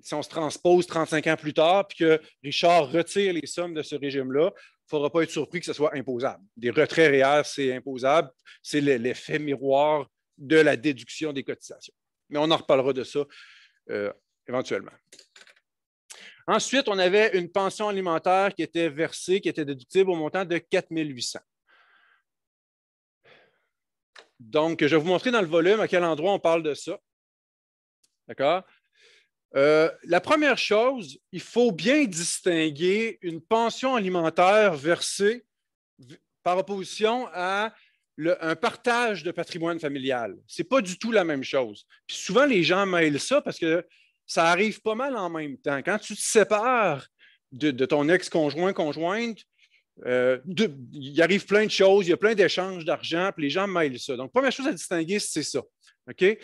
si on se transpose 35 ans plus tard, puis que Richard retire les sommes de ce régime-là, il ne faudra pas être surpris que ce soit imposable. Des retraits REER, e c'est imposable. C'est l'effet miroir de la déduction des cotisations. Mais on en reparlera de ça euh, éventuellement. Ensuite, on avait une pension alimentaire qui était versée, qui était déductible au montant de 4 800. Donc, je vais vous montrer dans le volume à quel endroit on parle de ça. D'accord? Euh, la première chose, il faut bien distinguer une pension alimentaire versée par opposition à un partage de patrimoine familial. Ce n'est pas du tout la même chose. Puis souvent, les gens mêlent ça parce que ça arrive pas mal en même temps. Quand tu te sépares de, ton ex-conjoint, conjointe, euh, il arrive plein de choses, il y a plein d'échanges d'argent, puis les gens mêlent ça. Donc, première chose à distinguer, c'est ça. OK?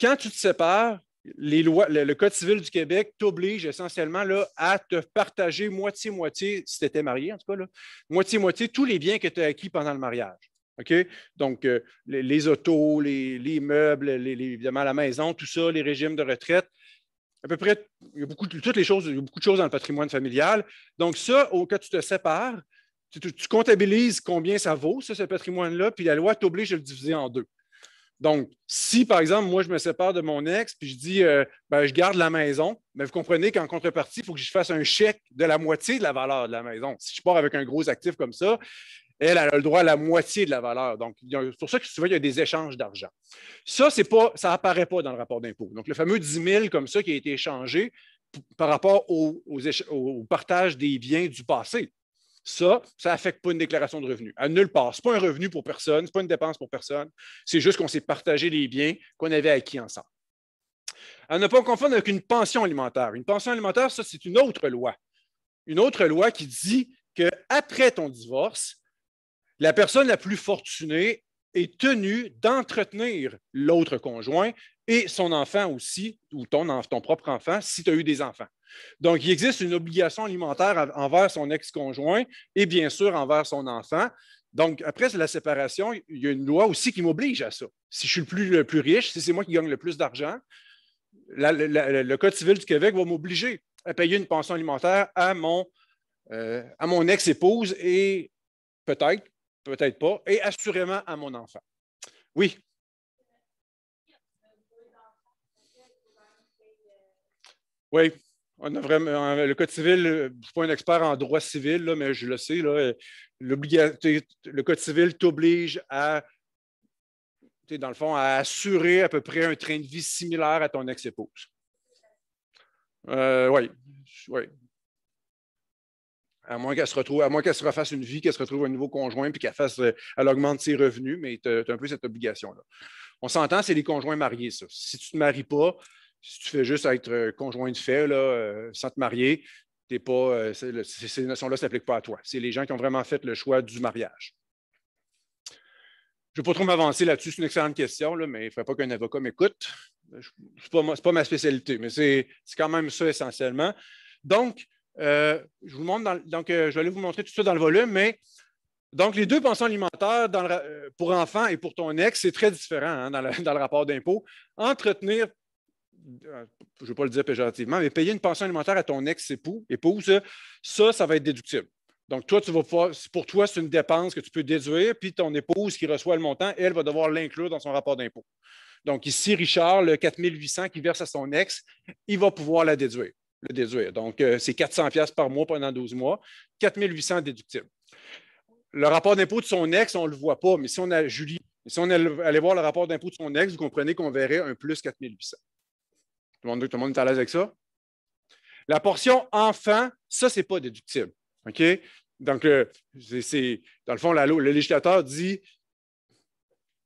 Quand tu te sépares, les lois, le, Code civil du Québec t'oblige essentiellement là, à te partager moitié-moitié, si tu étais marié en tout cas, moitié-moitié tous les biens que tu as acquis pendant le mariage. OK? Donc, euh, les, autos, les, meubles, évidemment la maison, tout ça, les régimes de retraite. À peu près, il y a beaucoup, toutes les choses, il y a beaucoup de choses dans le patrimoine familial. Donc, ça, au, cas où tu te sépares, tu, comptabilises combien ça vaut, ça, ce patrimoine-là, puis la loi t'oblige à le diviser en deux. Donc, si, par exemple, moi, je me sépare de mon ex, puis je dis, euh, ben, je garde la maison, mais vous comprenez qu'en contrepartie, il faut que je fasse un chèque de la moitié de la valeur de la maison. Si je pars avec un gros actif comme ça, elle, a le droit à la moitié de la valeur. Donc, c'est pour ça que souvent, il y a des échanges d'argent. Ça, ça n'apparaît pas dans le rapport d'impôt. Donc, le fameux 10 000 comme ça qui a été échangé par rapport au, partage des biens du passé. Ça, ça n'affecte pas une déclaration de revenus. À nulle part. Ce n'est pas un revenu pour personne, ce n'est pas une dépense pour personne. C'est juste qu'on s'est partagé les biens qu'on avait acquis ensemble. À ne pas confondre avec une pension alimentaire. Une pension alimentaire, ça, c'est une autre loi. Une autre loi qui dit qu'après ton divorce, la personne la plus fortunée est tenue d'entretenir l'autre conjoint et son enfant aussi, ou ton, propre enfant, si tu as eu des enfants. Donc, il existe une obligation alimentaire envers son ex-conjoint et bien sûr envers son enfant. Donc, après la séparation, il y a une loi aussi qui m'oblige à ça. Si je suis le plus, riche, si c'est moi qui gagne le plus d'argent, le Code civil du Québec va m'obliger à payer une pension alimentaire à mon euh, ex-épouse et peut-être Peut-être pas. Et assurément à mon enfant. Oui. Oui. On a vraiment, le Code civil, euh, je ne suis pas un expert en droit civil, mais je le sais, là, euh, le Code civil t'oblige à, dans le fond, à assurer à peu près un train de vie similaire à ton ex-épouse. Euh, oui, oui. À moins qu'elle se retrouve, à moins qu'elle se refasse une vie, qu'elle se retrouve un nouveau conjoint, puis qu'elle fasse, euh, augmente ses revenus, mais tu as, un peu cette obligation-là. On s'entend, c'est les conjoints mariés, ça. Si tu ne te maries pas, si tu fais juste être euh, conjoint de fait, euh, sans te marier, pas, ces notions-là ne s'appliquent pas à toi. C'est les gens qui ont vraiment fait le choix du mariage. Je ne vais pas trop m'avancer là-dessus, c'est une excellente question, mais il ne faudrait pas qu'un avocat m'écoute. Ce n'est pas, ma spécialité, mais c'est quand même ça essentiellement. Donc, euh, je vous montre donc, euh, je vais vous montrer tout ça dans le volume, mais donc les deux pensions alimentaires euh, pour enfant et pour ton ex, c'est très différent hein, *laughs* dans, le, rapport d'impôt. Entretenir, je ne vais pas le dire péjorativement, mais payer une pension alimentaire à ton ex-époux, épouse, ça, ça va être déductible. Donc, toi, tu vas pour toi, c'est une dépense que tu peux déduire, puis ton épouse qui reçoit le montant, elle va devoir l'inclure dans son rapport d'impôt. Donc, ici, Richard, le 4800 qu'il verse à son ex, il va pouvoir la déduire le déduire. Donc, euh, c'est 400 pièces par mois pendant 12 mois, 4800 déductibles. Le rapport d'impôt de son ex, on ne le voit pas, mais si on a Julie, si on allait voir le rapport d'impôt de son ex, vous comprenez qu'on verrait un plus 4800. Tout le, monde, tout le monde est à l'aise avec ça? La portion enfant, ça, ce n'est pas déductible. OK? Donc, euh, c'est, dans le fond, le législateur dit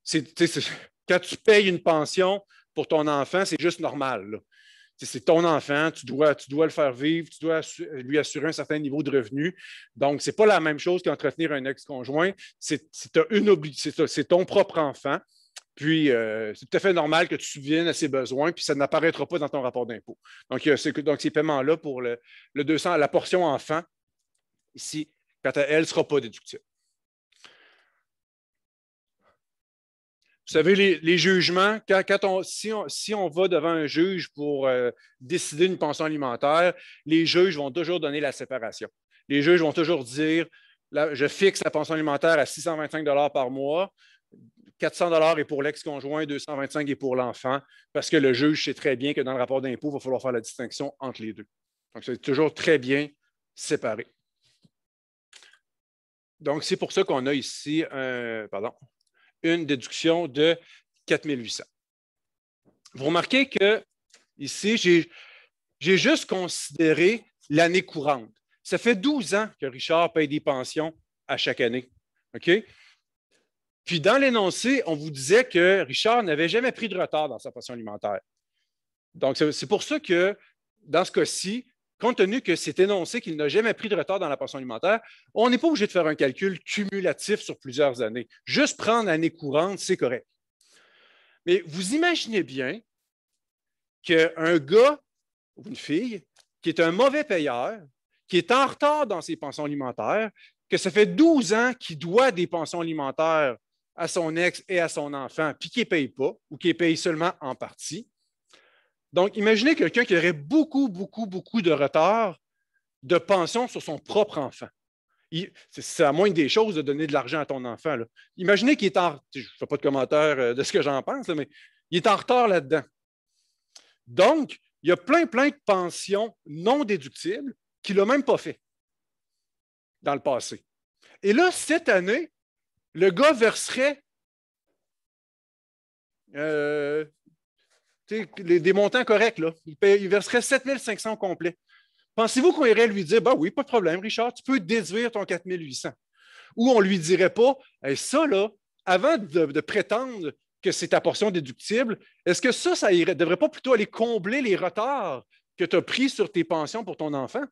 *laughs* quand tu payes une pension pour ton enfant, c'est juste normal c'est ton enfant, tu dois, tu dois le faire vivre, tu dois lui assurer un certain niveau de revenu. Donc, ce n'est pas la même chose qu'entretenir un ex-conjoint. C'est ton propre enfant. Puis, euh, c'est tout à fait normal que tu subviennes à ses besoins, puis ça n'apparaîtra pas dans ton rapport d'impôt. Donc, donc ces paiements-là pour le, le, 200, la portion enfant, ici, à elle ne sera pas déductible. Vous savez, les, jugements, quand, si, on, va devant un juge pour euh, décider une pension alimentaire, les juges vont toujours donner la séparation. Les juges vont toujours dire je fixe la pension alimentaire à 625 par mois, 400 est pour l'ex-conjoint, 225 est pour l'enfant, parce que le juge sait très bien que dans le rapport d'impôt, il va falloir faire la distinction entre les deux. Donc, c'est toujours très bien séparé. Donc, c'est pour ça qu'on a ici un. Pardon une déduction de 4800. Vous remarquez que ici, j'ai juste considéré l'année courante. Ça fait 12 ans que Richard paye des pensions à chaque année. OK? Puis dans l'énoncé, on vous disait que Richard n'avait jamais pris de retard dans sa pension alimentaire. Donc, c'est pour ça que dans ce cas-ci, compte tenu que c'est énoncé qu'il n'a jamais pris de retard dans la pension alimentaire, on n'est pas obligé de faire un calcul cumulatif sur plusieurs années. Juste prendre l'année courante, c'est correct. Mais vous imaginez bien qu'un gars ou une fille qui est un mauvais payeur, qui est en retard dans ses pensions alimentaires, que ça fait 12 ans qu'il doit des pensions alimentaires à son ex et à son enfant, puis qu'il ne paye pas ou qu'il paye seulement en partie, donc, imaginez quelqu'un qui aurait beaucoup, beaucoup, beaucoup de retard de pension sur son propre enfant. C'est à moins des choses de donner de l'argent à ton enfant. Imaginez qu'il est en Je ne fais pas de commentaire euh, de ce que j'en pense, mais il est en retard là-dedans. Donc, il y a plein, plein de pensions non déductibles qu'il n'a même pas fait dans le passé. Et là, cette année, le gars verserait euh, les, des montants corrects. Là. Il, verserait 7500 complet. Pensez-vous qu'on irait lui dire, ben oui, pas de problème, Richard, tu peux déduire ton 4800. Ou on ne lui dirait pas, ça, là, avant de, prétendre que c'est ta portion déductible, est-ce que ça, ça ne devrait pas plutôt aller combler les retards que tu as pris sur tes pensions pour ton enfant,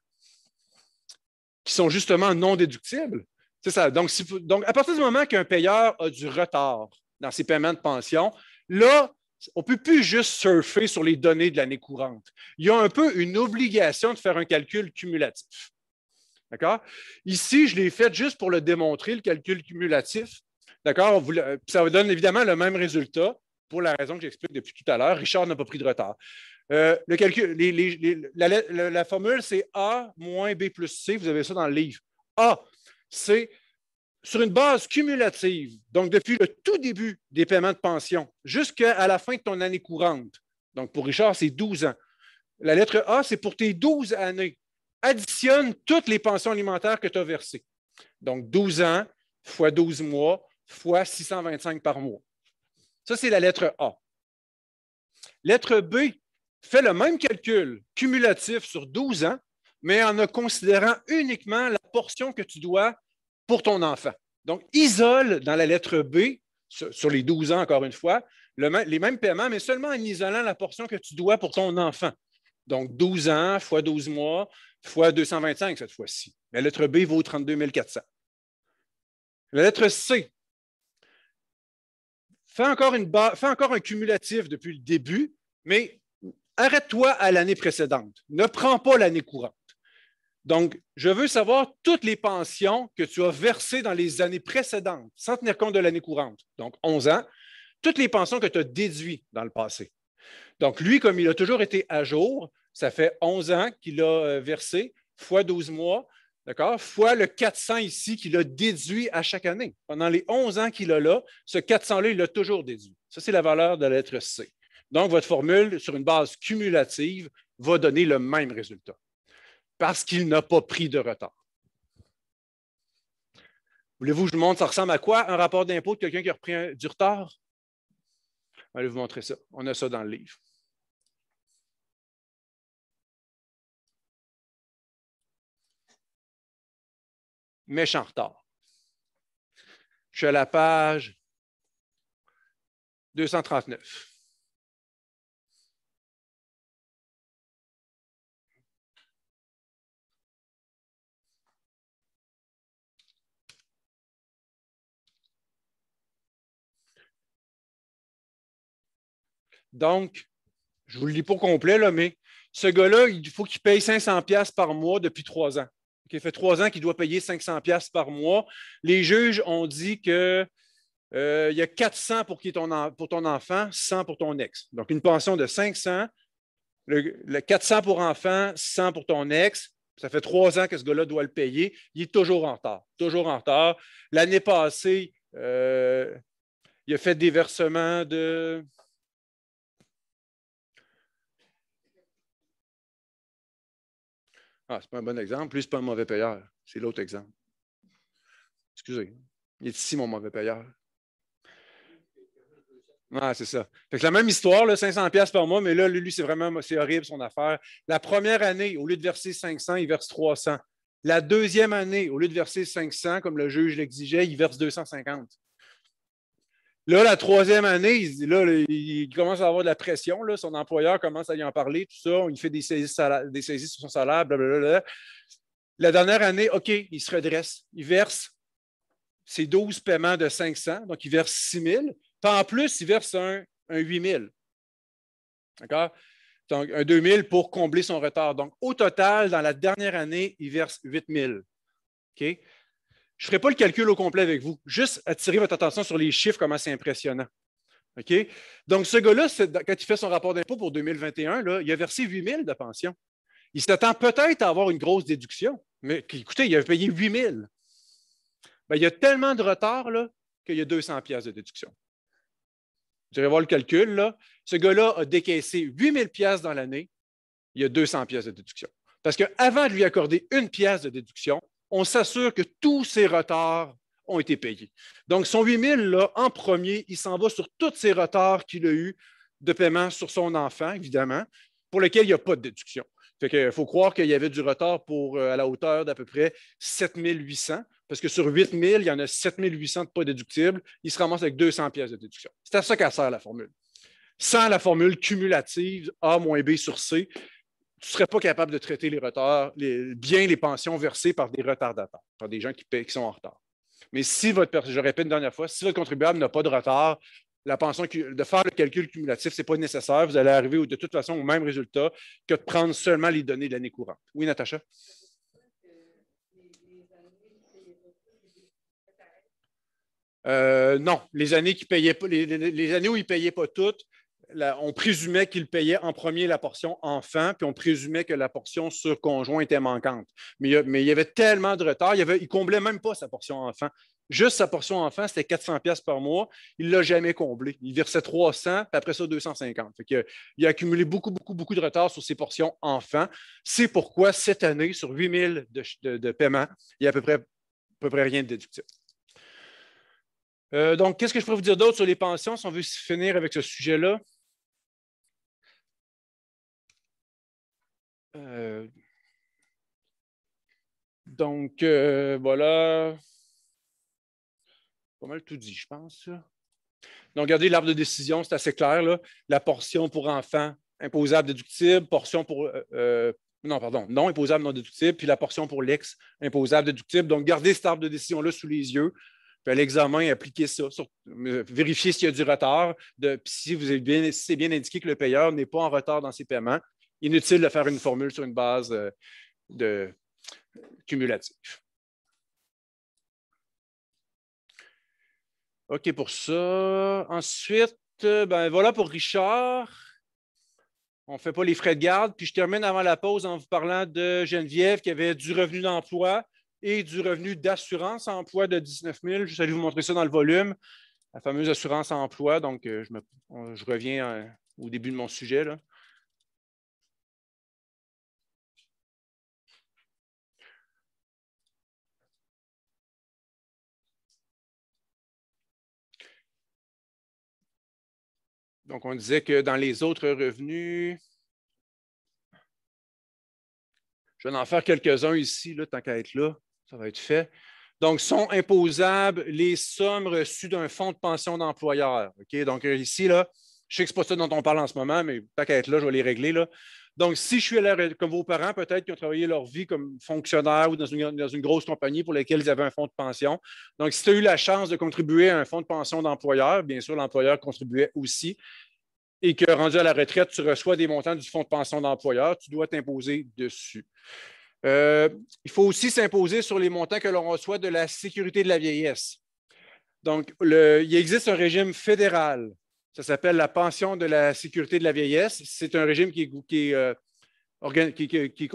qui sont justement non déductibles? C'est ça. Donc, donc, à partir du moment qu'un payeur a du retard dans ses paiements de pension, là, on ne peut plus juste surfer sur les données de l'année courante. Il y a un peu une obligation de faire un calcul cumulatif. D'accord? Ici, je l'ai fait juste pour le démontrer, le calcul cumulatif. D'accord? Euh, ça donne évidemment le même résultat pour la raison que j'explique depuis tout à l'heure. Richard n'a pas pris de retard. Euh, le calcul, la, formule, c'est A moins B plus C. Vous avez ça dans le livre. A, c'est sur une base cumulative, donc depuis le tout début des paiements de pension jusqu'à la fin de ton année courante. Donc, pour Richard, c'est 12 ans. La lettre A, c'est pour tes 12 années. Additionne toutes les pensions alimentaires que tu as versées. Donc, 12 ans fois 12 mois fois 625 par mois. Ça, c'est la lettre A. Lettre B, fait le même calcul cumulatif sur 12 ans, mais en considérant uniquement la portion que tu dois pour ton enfant. Donc, isole dans la lettre B, sur les 12 ans encore une fois, les mêmes paiements, mais seulement en isolant la portion que tu dois pour ton enfant. Donc, 12 ans fois 12 mois fois 225 cette fois-ci. La lettre B vaut 32 400. La lettre C. encore, une fais encore un cumulatif depuis le début, mais arrête-toi à l'année précédente. Ne prends pas l'année courante. Donc, je veux savoir toutes les pensions que tu as versées dans les années précédentes, sans tenir compte de l'année courante, donc 11 ans, toutes les pensions que tu as déduites dans le passé. Donc, lui, comme il a toujours été à jour, ça fait 11 ans qu'il a euh, versé, fois 12 mois, d'accord, fois le 400 ici qu'il a déduit à chaque année. Pendant les 11 ans qu'il a là, ce 400-là, il l'a toujours déduit. Ça, c'est la valeur de la lettre C. Donc, votre formule, sur une base cumulative, va donner le même résultat parce qu'il n'a pas pris de retard. Voulez-vous que je vous montre, ça ressemble à quoi un rapport d'impôt de quelqu'un qui a repris du retard? Allez vous montrer ça. On a ça dans le livre. Méchant retard. Je suis à la page 239. Donc, je vous le lis pas complet, mais ce gars-là, il faut qu'il paye 500$ par mois depuis trois ans. Il fait trois ans qu'il doit payer 500$ par mois. Les juges ont dit qu'il euh, y a 400 pour, ton, pour ton enfant, 100 pour ton ex. Donc, une pension de 500, le, 400 pour enfant, 100 pour ton ex. Ça fait trois ans que ce gars-là doit le payer. Il est toujours en retard, toujours en retard. L'année passée, euh, il a fait des versements de Ah, c'est pas un bon exemple. plus c'est pas un mauvais payeur. C'est l'autre exemple. Excusez. Il est ici, mon mauvais payeur. Ah, c'est ça. Fait la même histoire, là, 500 pièces par mois, mais là, lui, c'est vraiment, c'est horrible son affaire. La première année, au lieu de verser 500, il verse 300. La deuxième année, au lieu de verser 500, comme le juge l'exigeait, il verse 250. Là, la troisième année, il, commence à avoir de la pression. Son employeur commence à lui en parler, tout ça. Il fait des saisies, sur son salaire, blablabla. La dernière année, OK, il se redresse. Il verse ses 12 paiements de 500, donc il verse 6 000. en plus, il verse un, un 8 000. D'accord? Donc, un 2 000 pour combler son retard. Donc, au total, dans la dernière année, il verse 8 000. OK? Je ne ferai pas le calcul au complet avec vous, juste attirer votre attention sur les chiffres, comment c'est impressionnant. Ok Donc, ce gars-là, quand il fait son rapport d'impôt pour 2021, il a versé 8 000 de pension. Il s'attend peut-être à avoir une grosse déduction, mais écoutez, il a payé 8 000. Ben, il y a tellement de retard qu'il y a 200 pièces de déduction. Vous irez voir le calcul. Ce gars-là a décaissé 8 000 pièces dans l'année. Il y a 200 pièces de déduction. Parce qu'avant de lui accorder une pièce de déduction, on s'assure que tous ces retards ont été payés. Donc, son 8 000, là, en premier, il s'en va sur tous ces retards qu'il a eu de paiement sur son enfant, évidemment, pour lequel il n'y a pas de déduction. Il faut croire qu'il y avait du retard pour, euh, à la hauteur d'à peu près 7 800, parce que sur 8 000, il y en a 7 800 de pas déductibles. Il se ramasse avec 200 pièces de déduction. C'est à ça qu'elle sert la formule. Sans la formule cumulative A moins B sur C, tu ne serais pas capable de traiter les retards, bien les pensions versées par des retardateurs, par des gens qui, sont en retard. Mais si votre, je répète une dernière fois, si votre contribuable n'a pas de retard, la pension, de faire le calcul cumulatif, ce n'est pas nécessaire. Vous allez arriver de toute façon au même résultat que de prendre seulement les données de l'année courante. Oui, Natacha? Euh, non, les années qui payaient pas, les, années où ils ne payaient pas toutes, on présumait qu'il payait en premier la portion enfant, puis on présumait que la portion sur conjoint était manquante. Mais il, y avait tellement de retard, il, avait, comblait même pas sa portion enfant. Juste sa portion enfant, c'était 400 pièces par mois. Il ne l'a jamais comblé. Il versait 300, puis après ça, 250. il a accumulé beaucoup, beaucoup, beaucoup de retard sur ses portions enfants. C'est pourquoi cette année, sur 8000 de, de, de il n'y a à peu près, rien de déductible. Euh, donc, qu'est-ce que je pourrais vous dire d'autre sur les pensions si on veut finir avec ce sujet-là? Euh, donc, euh, voilà. Pas mal tout dit, je pense. Donc, regardez l'arbre de décision, c'est assez clair. La portion pour enfants, imposable déductible, portion pour. Euh, non, pardon, non imposable non déductible, puis la portion pour l'ex, imposable déductible. Donc, gardez cet arbre de décision-là sous les yeux. Puis à l'examen, appliquez ça. vérifiez s'il y a du retard. si, vous avez bien, si c'est bien indiqué que le payeur n'est pas en retard dans ses paiements, inutile de faire une formule sur une base euh, de, cumulatif. cumulative. OK pour ça. Ensuite, euh, ben voilà pour Richard. On ne fait pas les frais de garde. Puis je termine avant la pause en vous parlant de Geneviève qui avait du revenu d'emploi et du revenu d'assurance emploi de 19 000. Je vais vous montrer ça dans le volume, la fameuse assurance emploi. Donc, euh, je, je reviens au début de mon sujet. Là. Donc, on disait que dans les autres revenus, je vais en faire quelques-uns ici, là, tant qu'à être là, ça va être fait. Donc, sont imposables les sommes reçues d'un fonds de pension d'employeur. Ok, Donc, ici, là, je sais que ce n'est pas ça dont on parle en ce moment, mais tant qu'à être là, je vais les régler. Là. Donc, si je suis à la, retraite, comme vos parents, peut-être qui ont travaillé leur vie comme fonctionnaire ou dans une, grosse compagnie pour laquelle ils avaient un fonds de pension. Donc, si tu as eu la chance de contribuer à un fonds de pension d'employeur, bien sûr, l'employeur contribuait aussi. Et que rendu à la retraite, tu reçois des montants du fonds de pension d'employeur, tu dois t'imposer dessus. Euh, il faut aussi s'imposer sur les montants que l'on reçoit de la sécurité de la vieillesse. Donc, il existe un régime fédéral ça s'appelle la pension de la sécurité de la vieillesse. C'est un régime qui, est euh, qui, qui, qui,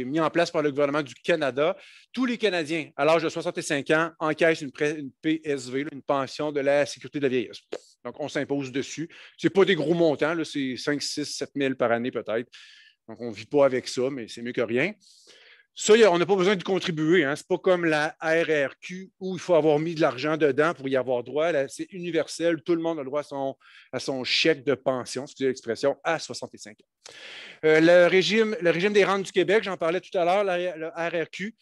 est mis en place par le gouvernement du Canada. Tous les Canadiens à l'âge de 65 ans encaissent une, une, PSV, une pension de la sécurité de la vieillesse. Donc, on s'impose dessus. Ce n'est pas des gros montants, c'est 5, 6, 7 000 par année peut-être. Donc, on ne vit pas avec ça, mais c'est mieux que rien. Ça, on n'a pas besoin de contribuer. Hein. Ce n'est pas comme la RRQ où il faut avoir mis de l'argent dedans pour y avoir droit. c'est universel. Tout le monde a le droit à son, chèque de pension, excusez l'expression, à 65 ans. Euh, le, régime, le régime des rentes du Québec, j'en parlais tout à l'heure, le RRQ.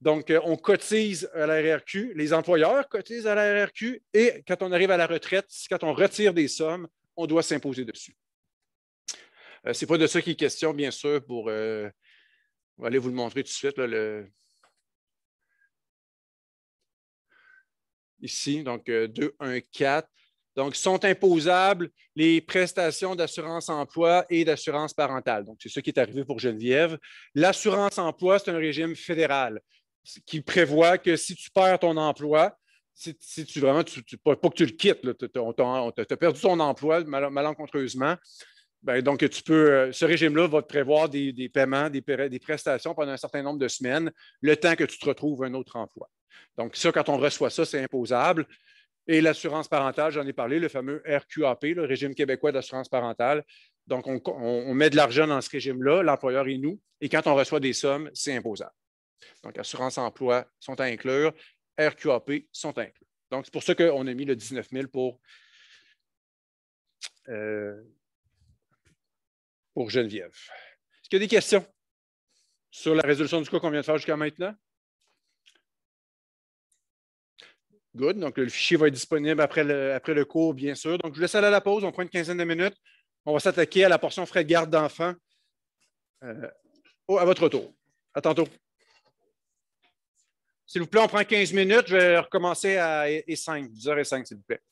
Donc, euh, on cotise à la RRQ, les employeurs cotisent à la RRQ et quand on arrive à la retraite, quand on retire des sommes, on doit s'imposer dessus. Euh, Ce n'est pas de ça qu'il est question, bien sûr, pour on va aller vous le montrer tout de suite. le... Ici, donc 2, 1, 4. Donc, sont imposables les prestations d'assurance emploi et d'assurance parentale. Donc, c'est ce qui est arrivé pour Geneviève. L'assurance emploi, c'est un régime fédéral qui prévoit que si tu perds ton emploi, si, tu vraiment, tu, pas, que tu le quittes, tu as, perdu ton emploi malencontreusement, ben, donc, tu peux, euh, ce régime-là va te prévoir des, paiements, des, prestations pendant un certain nombre de semaines, le temps que tu te retrouves un autre emploi. Donc, ça, quand on reçoit ça, c'est imposable. Et l'assurance parentale, j'en ai parlé, le fameux RQAP, le régime québécois d'assurance parentale. Donc, on, met de l'argent dans ce régime-là, l'employeur et nous, et quand on reçoit des sommes, c'est imposable. Donc, assurance-emploi sont à inclure, RQAP sont inclus. Donc, c'est pour ça qu'on a mis le 19 000 pour euh, pour Geneviève. Est-ce qu'il y a des questions sur la résolution du cours qu'on vient de faire jusqu'à maintenant? Good. Donc, le fichier va être disponible après le, après le cours, bien sûr. Donc, je vous laisse aller à la pause. On prend une quinzaine de minutes. On va s'attaquer à la portion frais de garde d'enfants euh, à votre retour. À tantôt. S'il vous plaît, on prend 15 minutes. Je vais recommencer à 5, 10h05, s'il vous plaît.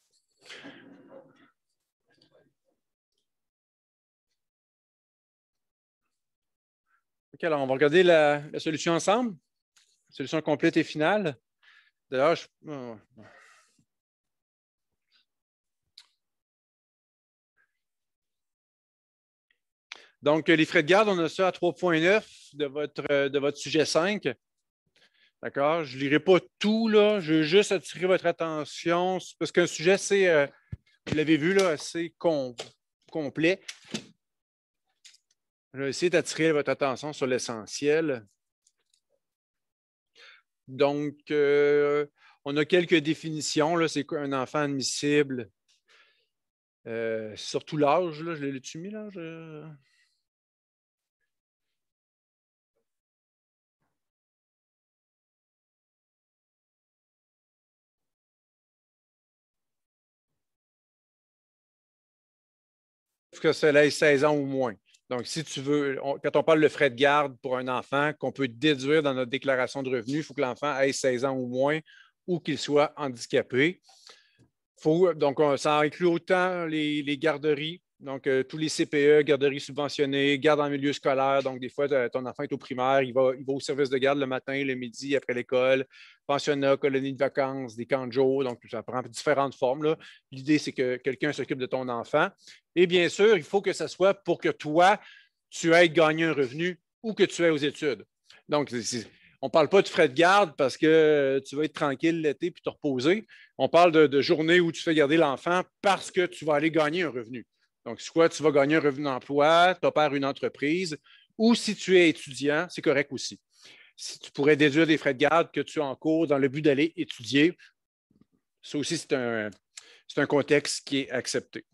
alors on va regarder la, solution ensemble, solution complète et finale. D'ailleurs, euh. Donc, les frais de garde, on a ça à 3.9 de votre, de votre sujet 5. D'accord? Je ne lirai pas tout, là. Je veux juste attirer votre attention parce qu'un sujet, c'est, euh, vous l'avez vu, là, assez complet. Je vais d'attirer votre attention sur l'essentiel. Donc, euh, on a quelques définitions. C'est quoi un enfant admissible? Euh, surtout l'âge, je l'ai-tu mis là? Est-ce que cela est 16 ans ou moins. Donc, si tu veux, quand on parle de frais de garde pour un enfant qu'on peut déduire dans notre déclaration de revenus, il faut que l'enfant ait 16 ans ou moins ou qu'il soit handicapé. donc, ça inclut autant les garderies donc, euh, tous les CPE, garderies subventionnées, garde en milieu scolaire. Donc, des fois, ton enfant est au primaire, il va, au service de garde le matin, le midi, après l'école, pensionnat, colonie de vacances, des camps de jour. Donc, ça prend différentes formes. L'idée, c'est que quelqu'un s'occupe de ton enfant. Et bien sûr, il faut que ça soit pour que toi, tu aies gagné un revenu ou que tu aies aux études. Donc, on ne parle pas de frais de garde parce que tu vas être tranquille l'été puis te reposer. On parle de, de journée où tu fais garder l'enfant parce que tu vas aller gagner un revenu. Donc, soit tu vas gagner un revenu d'emploi, tu opères une entreprise, ou si tu es étudiant, c'est correct aussi. Si tu pourrais déduire des frais de garde que tu as en cours dans le but d'aller étudier, ça aussi, c'est un, un contexte qui est accepté.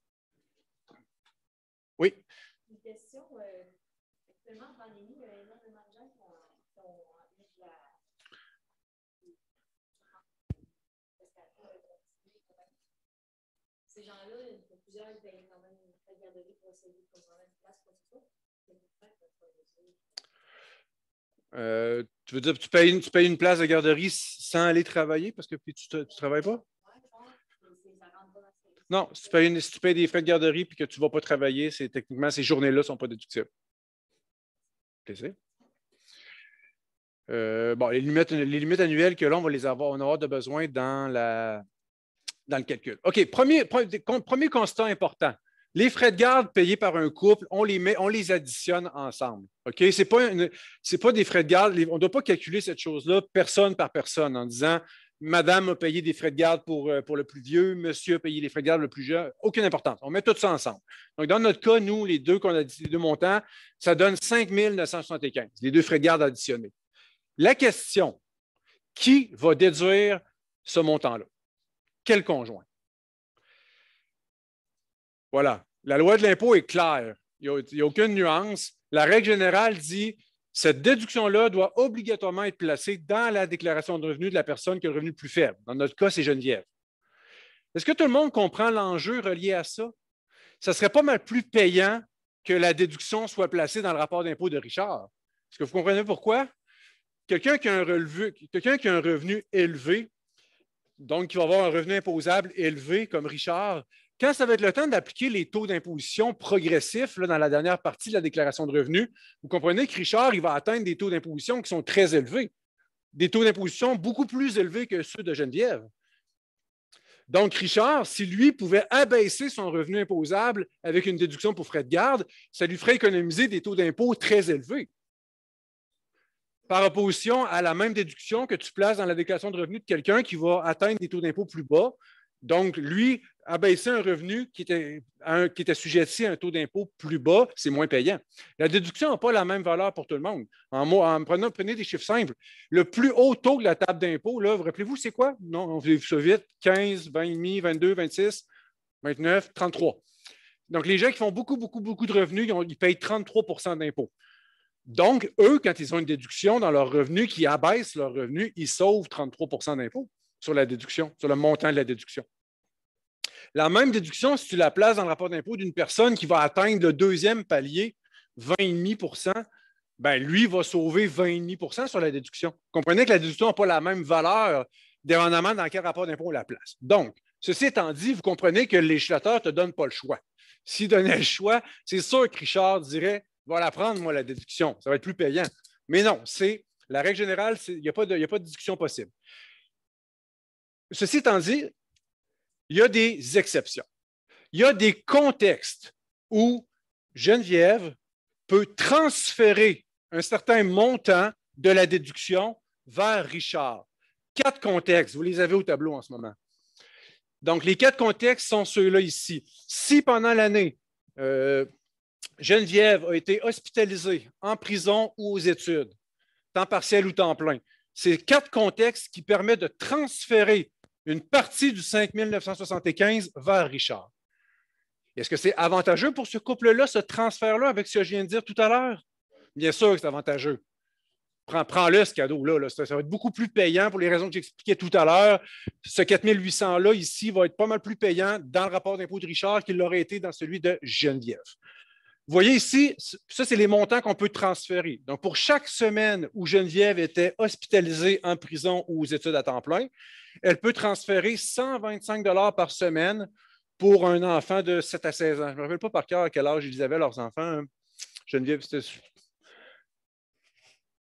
Euh, tu veux dire, tu payes, tu payes une place de garderie sans aller travailler parce que puis tu ne travailles pas? Non, si tu, payes des frais de garderie puis que tu ne vas pas travailler, c'est techniquement ces journées-là ne sont pas déductibles. Euh, bon, les limites, annuelles que là, on va les avoir, on aura de besoin dans, le calcul. OK, premier constat important. Les frais de garde payés par un couple, on les met, on les additionne ensemble. OK? Ce n'est pas, pas des frais de garde. On ne doit pas calculer cette chose-là personne par personne en disant Madame a payé des frais de garde pour, euh, pour le plus vieux, monsieur a payé les frais de garde pour le plus jeune. Aucune importance. On met tout ça ensemble. Donc, dans notre cas, nous, les deux qu'on a dit, les deux montants, ça donne 5 975, les deux frais de garde additionnés. La question, qui va déduire ce montant-là? Quel conjoint? Voilà. La loi de l'impôt est claire. Il n'y a, aucune nuance. La règle générale dit cette déduction-là doit obligatoirement être placée dans la déclaration de revenus de la personne qui a le revenu le plus faible. Dans notre cas, c'est Geneviève. Est-ce que tout le monde comprend l'enjeu relié à ça? Ça serait pas mal plus payant que la déduction soit placée dans le rapport d'impôt de Richard. Est-ce que vous comprenez pourquoi? Quelqu'un qui a un revenu élevé donc qui va avoir un revenu imposable élevé comme Richard, quand ça va être le temps d'appliquer les taux d'imposition progressifs dans la dernière partie de la déclaration de revenus, vous comprenez que Richard il va atteindre des taux d'imposition qui sont très élevés, des taux d'imposition beaucoup plus élevés que ceux de Geneviève. Donc, Richard, si lui pouvait abaisser son revenu imposable avec une déduction pour frais de garde, ça lui ferait économiser des taux d'impôt très élevés. Par opposition à la même déduction que tu places dans la déclaration de revenus de quelqu'un qui va atteindre des taux d'impôt plus bas, donc, lui, abaisser un revenu qui était, assujetti qui à un taux d'impôt plus bas, c'est moins payant. La déduction n'a pas la même valeur pour tout le monde. En, prenant, prenez des chiffres simples. Le plus haut taux de la table d'impôt, là, vous rappelez-vous, c'est quoi? Non, on fait ça vite, 15, 20,5, 22, 26, 29, 33. Donc, les gens qui font beaucoup, beaucoup, beaucoup de revenus, ils, payent 33 d'impôt. Donc, eux, quand ils ont une déduction dans leur revenu, qui abaisse leur revenu, ils sauvent 33 d'impôt sur la déduction, sur le montant de la déduction. La même déduction, si tu la places dans le rapport d'impôt d'une personne qui va atteindre le deuxième palier, 20,5 ben lui va sauver 20,5 sur la déduction. Comprenez que la déduction n'a pas la même valeur dépendamment dans quel rapport d'impôt on la place. Donc, ceci étant dit, vous comprenez que le législateur ne te donne pas le choix. S'il donnait le choix, c'est sûr que Richard dirait va la prendre, moi, la déduction. Ça va être plus payant. Mais non, c'est la règle générale, il n'y a, a, pas de déduction possible. Ceci étant dit, il y a des exceptions. Il y a des contextes où Geneviève peut transférer un certain montant de la déduction vers Richard. Quatre contextes, vous les avez au tableau en ce moment. Donc, les quatre contextes sont ceux-là ici. Si pendant l'année, euh, Geneviève a été hospitalisée en prison ou aux études, temps partiel ou temps plein, c'est quatre contextes qui permettent de transférer une partie du 5975 vers Richard. Est-ce que c'est avantageux pour ce couple-là, ce transfert-là, avec ce que je viens de dire tout à l'heure? Bien sûr que c'est avantageux. Prends, prends-le, ce cadeau-là. Ça, va être beaucoup plus payant pour les raisons que j'expliquais tout à l'heure. Ce 4800-là, ici, va être pas mal plus payant dans le rapport d'impôt de Richard qu'il l'aurait été dans celui de Geneviève. Vous voyez ici, ça, c'est les montants qu'on peut transférer. Donc, pour chaque semaine où Geneviève était hospitalisée en prison ou aux études à temps plein, elle peut transférer 125 dollars par semaine pour un enfant de 7 à 16 ans. Je ne me rappelle pas par cœur à quel âge ils avaient leurs enfants. Hein. Geneviève, c'était.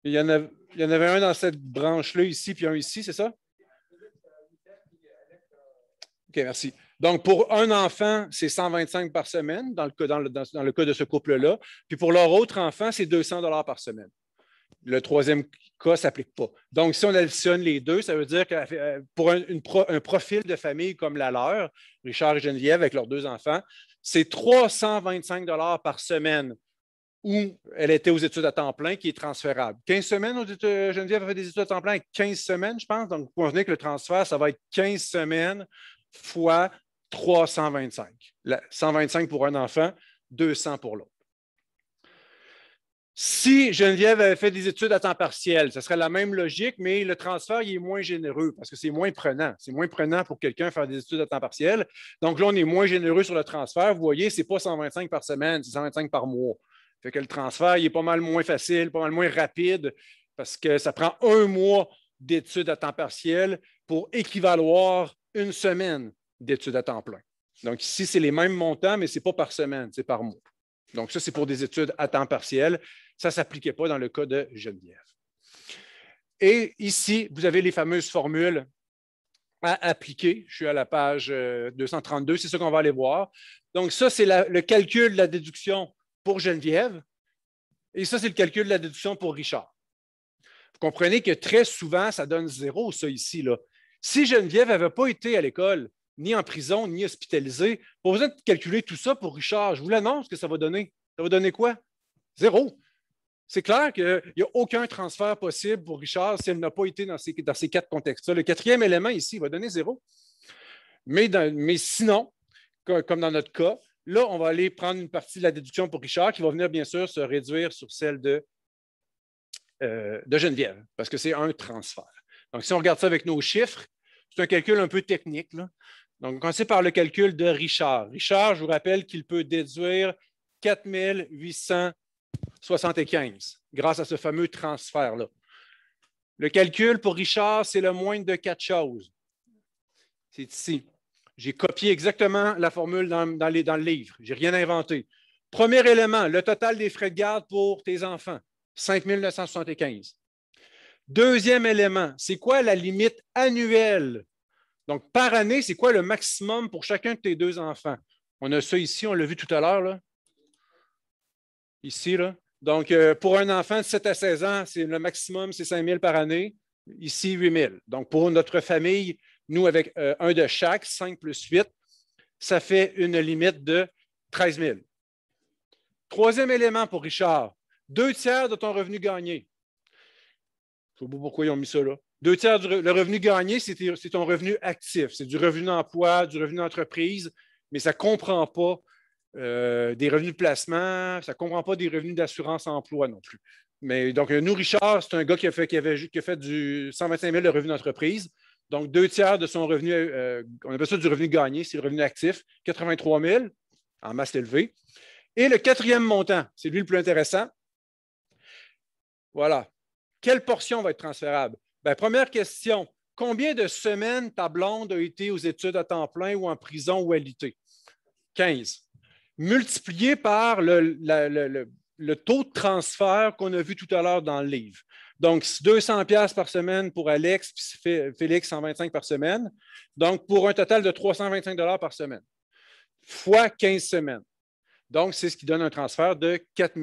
Il y, en avait, il y en avait un dans cette branche-là ici, puis un ici, c'est ça? OK, merci. Donc, pour un enfant, c'est 125 par semaine dans le cas, dans cas de ce couple-là. Puis pour leur autre enfant, c'est 200 dollars par semaine. Le troisième cas ne s'applique pas. Donc, si on additionne les deux, ça veut dire que euh, pour un, profil de famille comme la leur, Richard et Geneviève avec leurs deux enfants, c'est 325 dollars par semaine où elle était aux études à temps plein qui est transférable. 15 semaines, euh, Geneviève a fait des études à temps plein, 15 semaines, je pense. Donc, vous convenez que le transfert, ça va être 15 semaines fois 325. 125 pour un enfant, 200 pour l'autre. Si Geneviève avait fait des études à temps partiel, ce serait la même logique, mais le transfert il est moins généreux parce que c'est moins prenant. C'est moins prenant pour quelqu'un faire des études à temps partiel. Donc là, on est moins généreux sur le transfert. Vous voyez, ce n'est pas 125 par semaine, c'est 125 par mois. Fait que le transfert, il est pas mal moins facile, pas mal moins rapide parce que ça prend un mois d'études à temps partiel pour équivaloir une semaine d'études à temps plein. Donc, ici, c'est les mêmes montants, mais ce n'est pas par semaine, c'est par mois. Donc, ça, c'est pour des études à temps partiel. Ça ne s'appliquait pas dans le cas de Geneviève. Et ici, vous avez les fameuses formules à appliquer. Je suis à la page 232, euh, c'est ça qu'on va aller voir. Donc, ça, c'est le calcul de la déduction pour Geneviève. Et ça, c'est le calcul de la déduction pour Richard. Vous comprenez que très souvent, ça donne zéro, ça ici. Là. Si Geneviève n'avait pas été à l'école, ni en prison, ni hospitalisé. Pour besoin de calculer tout ça pour Richard. Je vous l'annonce que ça va donner. Ça va donner quoi? Zéro. C'est clair qu'il n'y a aucun transfert possible pour Richard si elle n'a pas été dans ces, dans ces quatre contextes-là. Le quatrième élément ici, va donner zéro. Mais, mais sinon, comme dans notre cas, là, on va aller prendre une partie de la déduction pour Richard qui va venir, bien sûr, se réduire sur celle de, euh, de Geneviève, parce que c'est un transfert. Donc, si on regarde ça avec nos chiffres, c'est un calcul un peu technique. Là. Donc, on commence par le calcul de Richard. Richard, je vous rappelle qu'il peut déduire 4875 grâce à ce fameux transfert-là. Le calcul pour Richard, c'est le moindre de quatre choses. C'est ici. J'ai copié exactement la formule dans, dans le livre. Je n'ai rien inventé. Premier élément, le total des frais de garde pour tes enfants, 5 975. Deuxième élément, c'est quoi la limite annuelle donc, par année, c'est quoi le maximum pour chacun de tes deux enfants? On a ça ici, on l'a vu tout à l'heure. Ici, là. Donc, euh, pour un enfant de 7 à 16 ans, c'est le maximum, c'est 5 000 par année. Ici, 8 000. Donc, pour notre famille, nous, avec euh, un de chaque, 5 plus 8, ça fait une limite de 13 000. Troisième élément pour Richard, deux tiers de ton revenu gagné. Je ne sais pas pourquoi ils ont mis ça là. Deux tiers du revenu gagné, c'est ton revenu actif. C'est du revenu d'emploi, du revenu d'entreprise, mais ça ne comprend pas euh, des revenus de placement, ça ne comprend pas des revenus d'assurance emploi non plus. Mais donc, euh, nous, Richard, c'est un gars qui a fait, avait, fait du 125 000 de revenu d'entreprise. Donc, deux tiers de son revenu, euh, on appelle ça du revenu gagné, c'est le revenu actif, 83 000 en masse élevée. Et le quatrième montant, c'est lui le plus intéressant. Voilà. Quelle portion va être transférable? Ben, première question, combien de semaines ta blonde a été aux études à temps plein ou en prison ou à l'IT? 15. Multiplié par le, taux de transfert qu'on a vu tout à l'heure dans le livre. Donc, 200 par semaine pour Alex, puis Félix, 125 par semaine. Donc, pour un total de 325 par semaine, fois 15 semaines. Donc, c'est ce qui donne un transfert de 4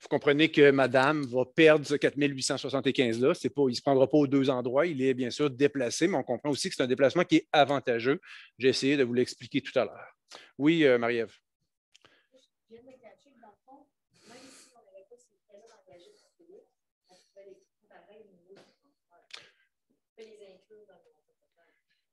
vous comprenez que madame va perdre ce 4875-là. il ne se prendra pas aux deux endroits. Il est bien sûr déplacé, mais on comprend aussi que c'est un déplacement qui est avantageux. J'ai essayé de vous l'expliquer tout à l'heure. Oui, euh, Marie-Ève.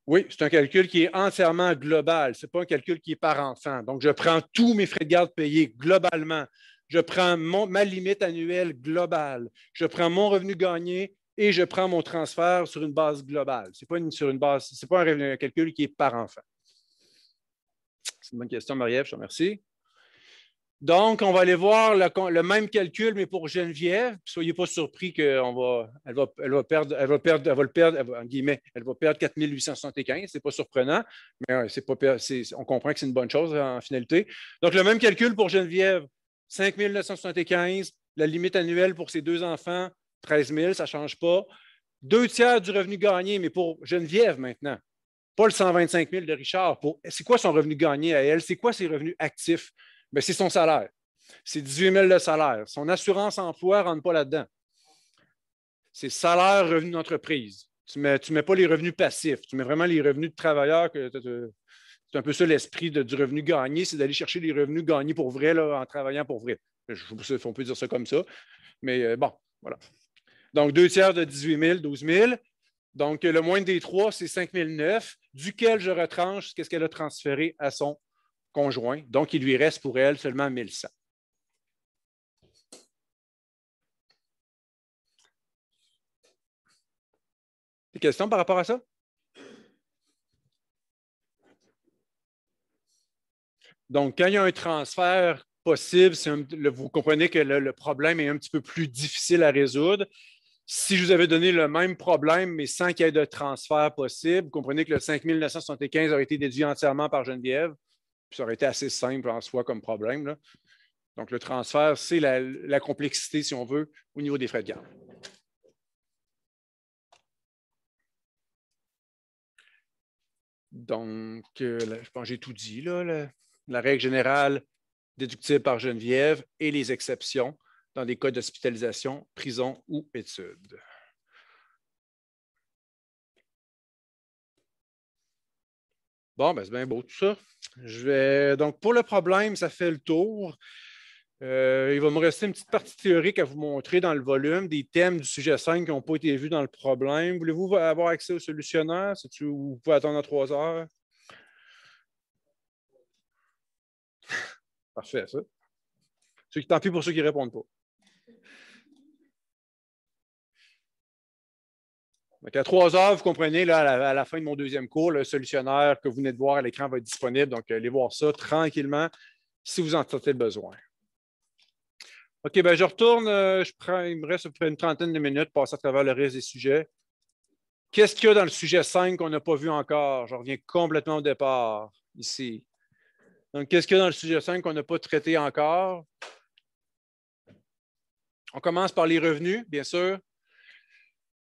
Oui, c'est un calcul qui est entièrement global. Ce n'est pas un calcul qui est par enfant. Donc, je prends tous mes frais de garde payés globalement je prends ma limite annuelle globale, je prends mon revenu gagné et je prends mon transfert sur une base globale. Ce n'est pas, sur une base, c'est pas un, calcul qui est par enfant. C'est une bonne question, Marie-Ève, je te remercie. Donc, on va aller voir le, même calcul, mais pour Geneviève. Soyez pas surpris qu'elle va, elle va, perdre, elle va perdre, perdre, en guillemets, elle va perdre 4875. Ce n'est pas surprenant, mais euh, c'est pas, on comprend que c'est une bonne chose en finalité. Donc, le même calcul pour Geneviève. 5 975, la limite annuelle pour ses deux enfants, 13 000, ça ne change pas. Deux tiers du revenu gagné, mais pour Geneviève maintenant, pas le 125 000 de Richard. Pour, c'est quoi son revenu gagné à elle? C'est quoi ses revenus actifs? Ben, c'est son salaire. C'est 18 000 de salaire. Son assurance emploi ne rentre pas là-dedans. C'est salaire, revenu d'entreprise. Tu ne mets, tu mets pas les revenus passifs, tu mets vraiment les revenus de travailleurs que c'est un peu ça l'esprit du revenu gagné, c'est d'aller chercher les revenus gagnés pour vrai en travaillant pour vrai. on peut dire ça comme ça. Mais euh, bon, voilà. Donc, deux tiers de 18 000, 12 000. Donc, le moindre des trois, c'est 5 009, duquel je retranche ce qu'elle a transféré à son conjoint. Donc, il lui reste pour elle seulement 1 100. Des questions par rapport à ça? Donc, quand il y a un transfert possible, vous comprenez que le, problème est un petit peu plus difficile à résoudre. Si je vous avais donné le même problème, mais sans qu'il y ait de transfert possible, vous comprenez que le 5975 aurait été déduit entièrement par Geneviève, ça aurait été assez simple en soi comme problème. Donc, le transfert, c'est la, complexité, si on veut, au niveau des frais de garde. Donc, euh, je pense que j'ai tout dit là la règle générale déductible par Geneviève et les exceptions dans des cas d'hospitalisation, prison ou études. Bon, ben, c'est bien beau tout ça. Je vais... Donc, pour le problème, ça fait le tour. Euh, il va me rester une petite partie théorique à vous montrer dans le volume, des thèmes du sujet 5 qui n'ont pas été vus dans le problème. Voulez-vous avoir accès au solutionnaire? Si Vous pouvez attendre à trois heures. Parfait, ça. tant pis pour ceux qui ne répondent pas. Donc, à trois heures, vous comprenez, à, la, fin de mon deuxième cours, le solutionnaire que vous venez de voir à l'écran va être disponible. Donc, allez voir ça tranquillement si vous en sentez le besoin. OK, ben je retourne. Euh, je prends, il me reste à peu près une trentaine de minutes pour passer à travers le reste des sujets. Qu'est-ce qu'il y a dans le sujet 5 qu'on n'a pas vu encore? Je reviens complètement au départ ici. Donc, qu'est-ce qu'il y a dans le sujet 5 qu'on n'a pas traité encore? On commence par les revenus, bien sûr.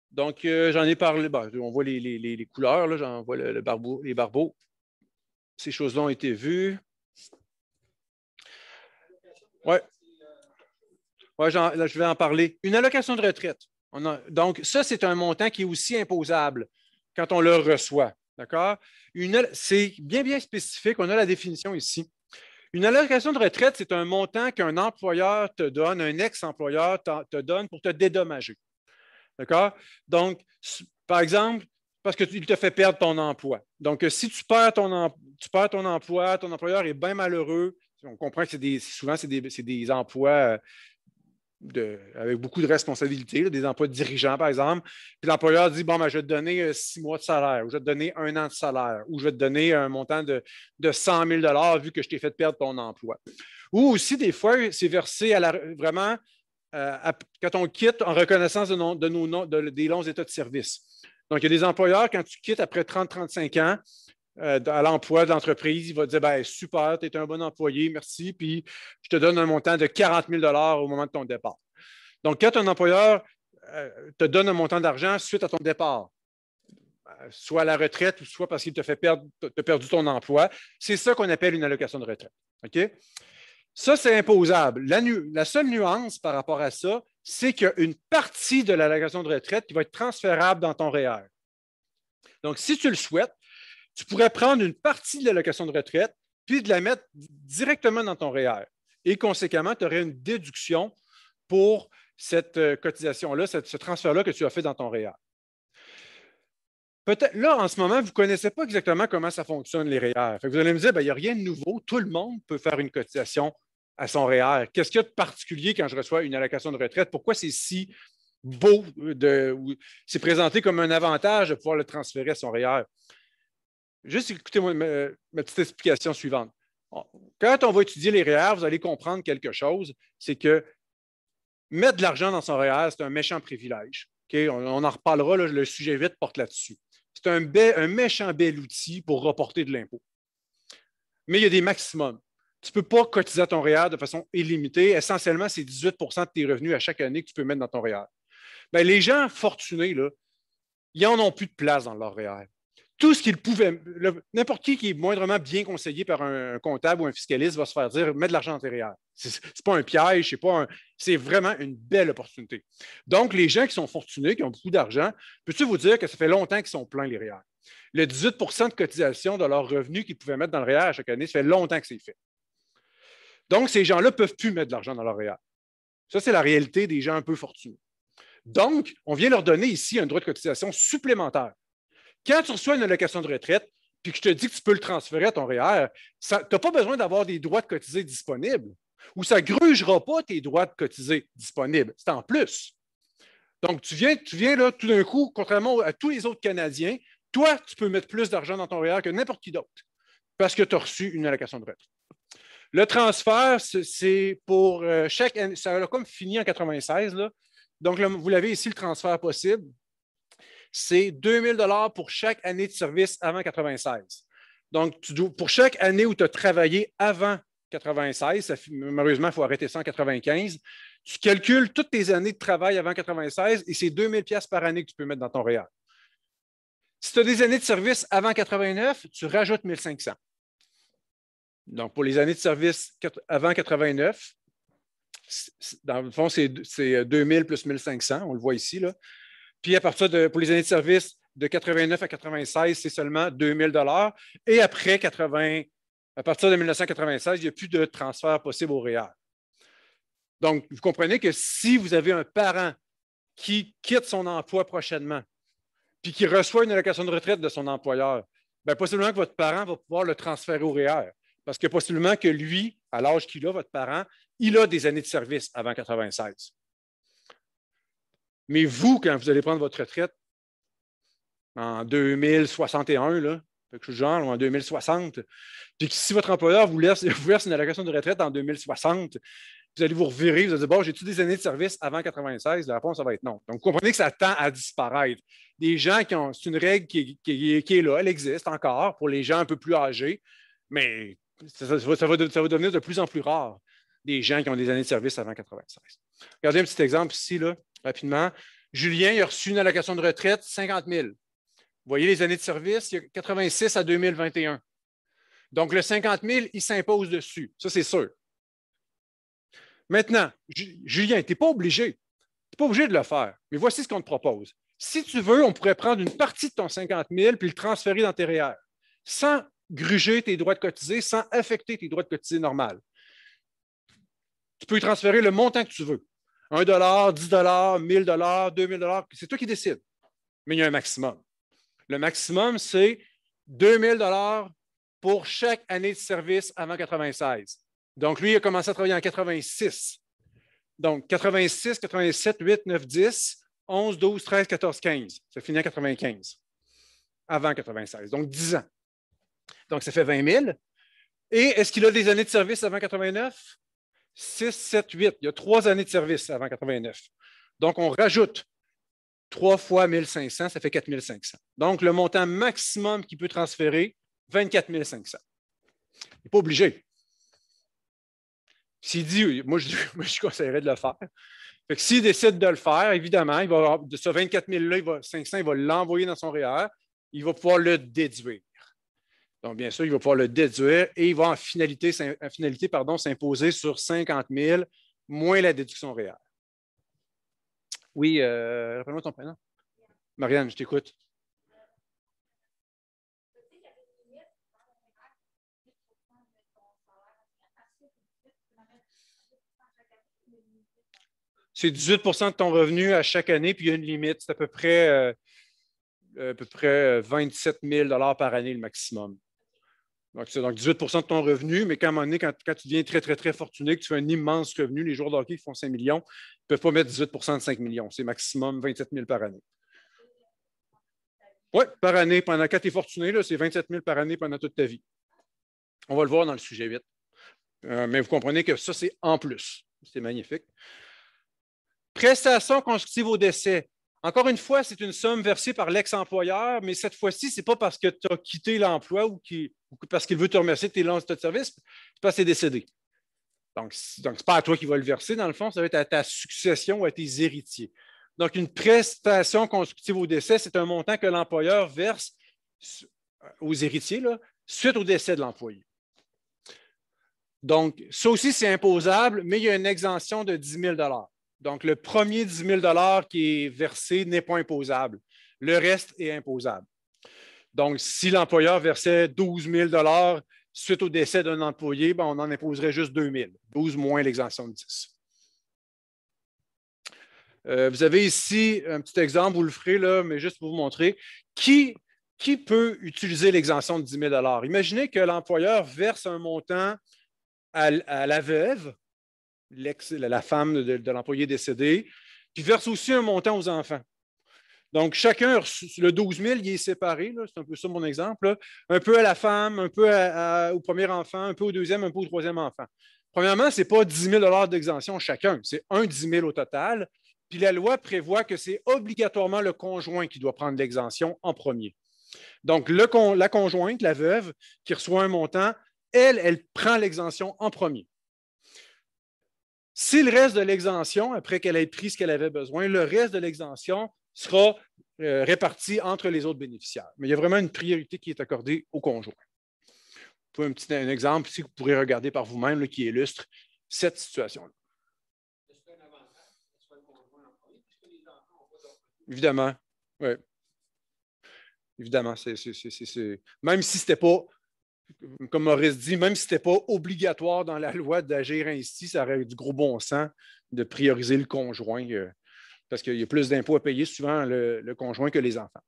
Donc, euh, j'en ai parlé. Ben, on voit les, les, couleurs, j'en vois le, les barbeaux. Ces choses-là ont été vues. Oui. Ouais, je vais en parler. Une allocation de retraite. donc, ça, c'est un montant qui est aussi imposable quand on le reçoit. D'accord? C'est bien, bien spécifique. On a la définition ici. Une allocation de retraite, c'est un montant qu'un employeur te donne, un ex-employeur te donne pour te dédommager. D'accord? Donc, par exemple, parce qu'il te fait perdre ton emploi. Donc, si tu perds ton, emploi, ton employeur est bien malheureux. On comprend que souvent, c'est des, emplois, euh, avec beaucoup de responsabilités, des emplois de dirigeants, par exemple. Puis l'employeur dit Bon, ben, je vais te donner euh, six mois de salaire, ou je vais te donner un an de salaire, ou je vais te donner un montant de, 100 000 vu que je t'ai fait perdre ton emploi. Ou aussi, des fois, c'est versé vraiment euh, quand on quitte en reconnaissance de, de des longs états de service. Donc, il y a des employeurs, quand tu quittes après 30-35 ans, euh, à l'emploi de l'entreprise, il va te dire ben, Super, tu es un bon employé, merci, puis je te donne un montant de 40 000 au moment de ton départ. Donc, quand un employeur euh, te donne un montant d'argent suite à ton départ, euh, soit à la retraite ou soit parce qu'il te fait perdre, as perdu ton emploi, c'est ça qu'on appelle une allocation de retraite. OK? Ça, c'est imposable. La, la, seule nuance par rapport à ça, c'est qu'il y a une partie de l'allocation de retraite qui va être transférable dans ton REER. Donc, si tu le souhaites, tu pourrais prendre une partie de l'allocation de retraite puis de la mettre directement dans ton REER. Et conséquemment, tu aurais une déduction pour cette euh, cotisation-là, ce transfert-là que tu as fait dans ton REER. Peut-être, là, en ce moment, vous ne connaissez pas exactement comment ça fonctionne, les REER. vous allez me dire, ben, il n'y a rien de nouveau, tout le monde peut faire une cotisation à son REER. Qu'est-ce qu'il y a de particulier quand je reçois une allocation de retraite? Pourquoi c'est si beau, euh, de, c'est présenté comme un avantage de pouvoir le transférer à son REER? Juste écoutez-moi ma, petite explication suivante. Quand on va étudier les REER, e vous allez comprendre quelque chose, c'est que mettre de l'argent dans son REER, e c'est un méchant privilège. On, en reparlera, le sujet vite porte là-dessus. C'est un, un méchant bel outil pour reporter de l'impôt. Mais il y a des maximums. Tu ne peux pas cotiser à ton REER e de façon illimitée. Essentiellement, c'est 18 de tes revenus à chaque année que tu peux mettre dans ton REER. Ben, les gens fortunés, là, ils n'en ont plus de place dans leur REER tout ce qu'ils pouvaient, N'importe qui qui est moindrement bien conseillé par un, comptable ou un fiscaliste va se faire dire mets de l'argent antérieur. Ce n'est pas un piège, c'est pas C'est vraiment une belle opportunité. Donc, les gens qui sont fortunés, qui ont beaucoup d'argent, peux-tu vous dire que ça fait longtemps qu'ils sont pleins les REER? E le 18 de cotisation de leurs revenus qu'ils pouvaient mettre dans le REER e à chaque année, ça fait longtemps que c'est fait. Donc, ces gens-là ne peuvent plus mettre de l'argent dans leur REER. E ça, c'est la réalité des gens un peu fortunés. Donc, on vient leur donner ici un droit de cotisation supplémentaire quand tu reçois une allocation de retraite, puis que je te dis que tu peux le transférer à ton REER, e tu n'as pas besoin d'avoir des droits de cotiser disponibles ou ça ne grugera pas tes droits de cotiser disponibles. C'est en plus. Donc, tu viens, tu viens là, tout d'un coup, contrairement à tous les autres Canadiens, toi, tu peux mettre plus d'argent dans ton REER e que n'importe qui d'autre parce que tu as reçu une allocation de retraite. Le transfert, c'est pour euh, chaque ça a comme fini en 96. Donc, vous l'avez ici, le transfert possible c'est 2000 dollars pour chaque année de service avant 96. Donc, pour chaque année où tu as travaillé avant 96, malheureusement, il faut arrêter ça en tu calcules toutes tes années de travail avant 96 et c'est 2000 pièces par année que tu peux mettre dans ton REER. E si tu as des années de service avant 89, tu rajoutes 1500. Donc, pour les années de service avant 89, dans le fond, c'est 2000 plus 1500, on le voit ici, là. Puis à partir de, pour les années de service, de 89 à 96, c'est seulement 2000 dollars. Et après 80, à partir de 1996, il n'y a plus de transfert possible au REER. Donc, vous comprenez que si vous avez un parent qui quitte son emploi prochainement, puis qui reçoit une allocation de retraite de son employeur, bien, possiblement que votre parent va pouvoir le transférer au REER. Parce que possiblement que lui, à l'âge qu'il a, votre parent, il a des années de service avant 96. Mais vous, quand vous allez prendre votre retraite en 2061, là, chose je genre, ou en 2060, puis que si votre employeur vous, laisse, *laughs* vous verse une allocation de retraite en 2060, vous allez vous revirer, vous allez dire Bon, j'ai-tu des années de service avant 96 La réponse, ça va être non. Donc, comprenez que ça tend à disparaître. Des gens qui ont. C'est une règle qui, est là, elle existe encore pour les gens un peu plus âgés, mais ça, va, devenir de plus en plus rare des gens qui ont des années de service avant 96. Regardez un petit exemple ici, là rapidement. Julien, il a reçu une allocation de retraite, 50 000. Vous voyez les années de service, il y a 86 à 2021. Donc, le 50 000, il s'impose dessus. Ça, c'est sûr. Maintenant, Julien, tu n'es pas obligé. Tu n'es pas obligé de le faire. Mais voici ce qu'on te propose. Si tu veux, on pourrait prendre une partie de ton 50 000 puis le transférer dans tes REER e sans gruger tes droits de cotiser, sans affecter tes droits de cotiser normal. Tu peux y transférer le montant que tu veux. 1 dollar, 10 dollars, 1000 dollars, 2000 dollars, c'est toi qui décides. Mais il y a un maximum. Le maximum, c'est 2000 dollars pour chaque année de service avant 96. Donc, lui, il a commencé à travailler en 86. Donc, 86, 87, 8, 9, 10, 11, 12, 13, 14, 15. Ça finit en 95, avant 96. Donc, 10 ans. Donc, ça fait 20 000. Et est-ce qu'il a des années de service avant 89? 6, 7, 8. Il y a trois années de service avant 89. Donc, on rajoute 3 fois 1500, ça fait 4500. Donc, le montant maximum qu'il peut transférer, 24 500. Il n'est pas obligé. S'il dit, moi je, *laughs* moi je, conseillerais de le faire. s'il décide de le faire, évidemment, de ce 24 500, il va l'envoyer dans son REER. E il va pouvoir le déduire. Donc, bien sûr, il va pouvoir le déduire et il va en finalité, s'imposer sur 50 000 moins la déduction réelle. Oui, euh, rappelle-moi ton prénom. Marianne, je t'écoute. C'est 18 de ton revenu à chaque année, puis il y a une limite. C'est à peu près, euh, à peu près 27 euh, 000 par année le maximum. Donc, c'est donc 18 de ton revenu, mais quand, quand, tu deviens très, très, très fortuné, que tu fais un immense revenu, les joueurs de qui font 5 millions ne peuvent pas mettre 18 de 5 millions. C'est maximum 27 000 par année. Oui, par année. Pendant quand tu es fortuné, c'est 27 000 par année pendant toute ta vie. On va le voir dans le sujet 8. Euh, mais vous comprenez que ça, c'est en plus. C'est magnifique. Prestation constructive au décès. Encore une fois, c'est une somme versée par l'ex-employeur, mais cette fois-ci, ce n'est pas parce que tu as quitté l'emploi ou qui parce qu'il veut te remercier de tes lances de service, c'est parce qu'il est décédé. Donc, ce n'est pas à toi qui va le verser, dans le fond, ça va être à ta succession ou à tes héritiers. Donc, une prestation constructive au décès, c'est un montant que l'employeur verse euh, aux héritiers suite au décès de l'employé. Donc, ça aussi, c'est imposable, mais il y a une exemption de 10 000 Donc, le premier 10 000 qui est versé n'est pas imposable. Le reste est imposable. Donc, si l'employeur versait 12 000 suite au décès d'un employé, ben, on en imposerait juste 2 000, 12 moins l'exemption de 10. Euh, vous avez ici un petit exemple, vous le ferez, là, mais juste pour vous montrer. Qui, peut utiliser l'exemption de 10 000 Imaginez que l'employeur verse un montant à, la veuve, la femme de, de l'employé décédé, puis verse aussi un montant aux enfants. Donc, chacun, le 12 000, il est séparé, c'est un peu ça mon exemple, un peu à la femme, un peu au premier enfant, un peu au deuxième, un peu au troisième enfant. Premièrement, ce n'est pas 10 000 d'exemption chacun, c'est un 10 000 au total. Puis la loi prévoit que c'est obligatoirement le conjoint qui doit prendre l'exemption en premier. Donc, la conjointe, la veuve, qui reçoit un montant, elle, elle prend l'exemption en premier. S'il reste de l'exemption, après qu'elle ait pris ce qu'elle avait besoin, le reste de l'exemption, sera euh, réparti entre les autres bénéficiaires. Mais il y a vraiment une priorité qui est accordée au conjoint. Pour un petit exemple si vous pourrez regarder par vous-même qui illustre cette situation-là. Évidemment, oui. Évidemment, c'est, même si ce n'était pas, comme Maurice dit, même si ce n'était pas obligatoire dans la loi d'agir ainsi, ça aurait eu du gros bon sens de prioriser le conjoint euh, parce qu'il y a plus d'impôts à payer souvent le, conjoint que les enfants.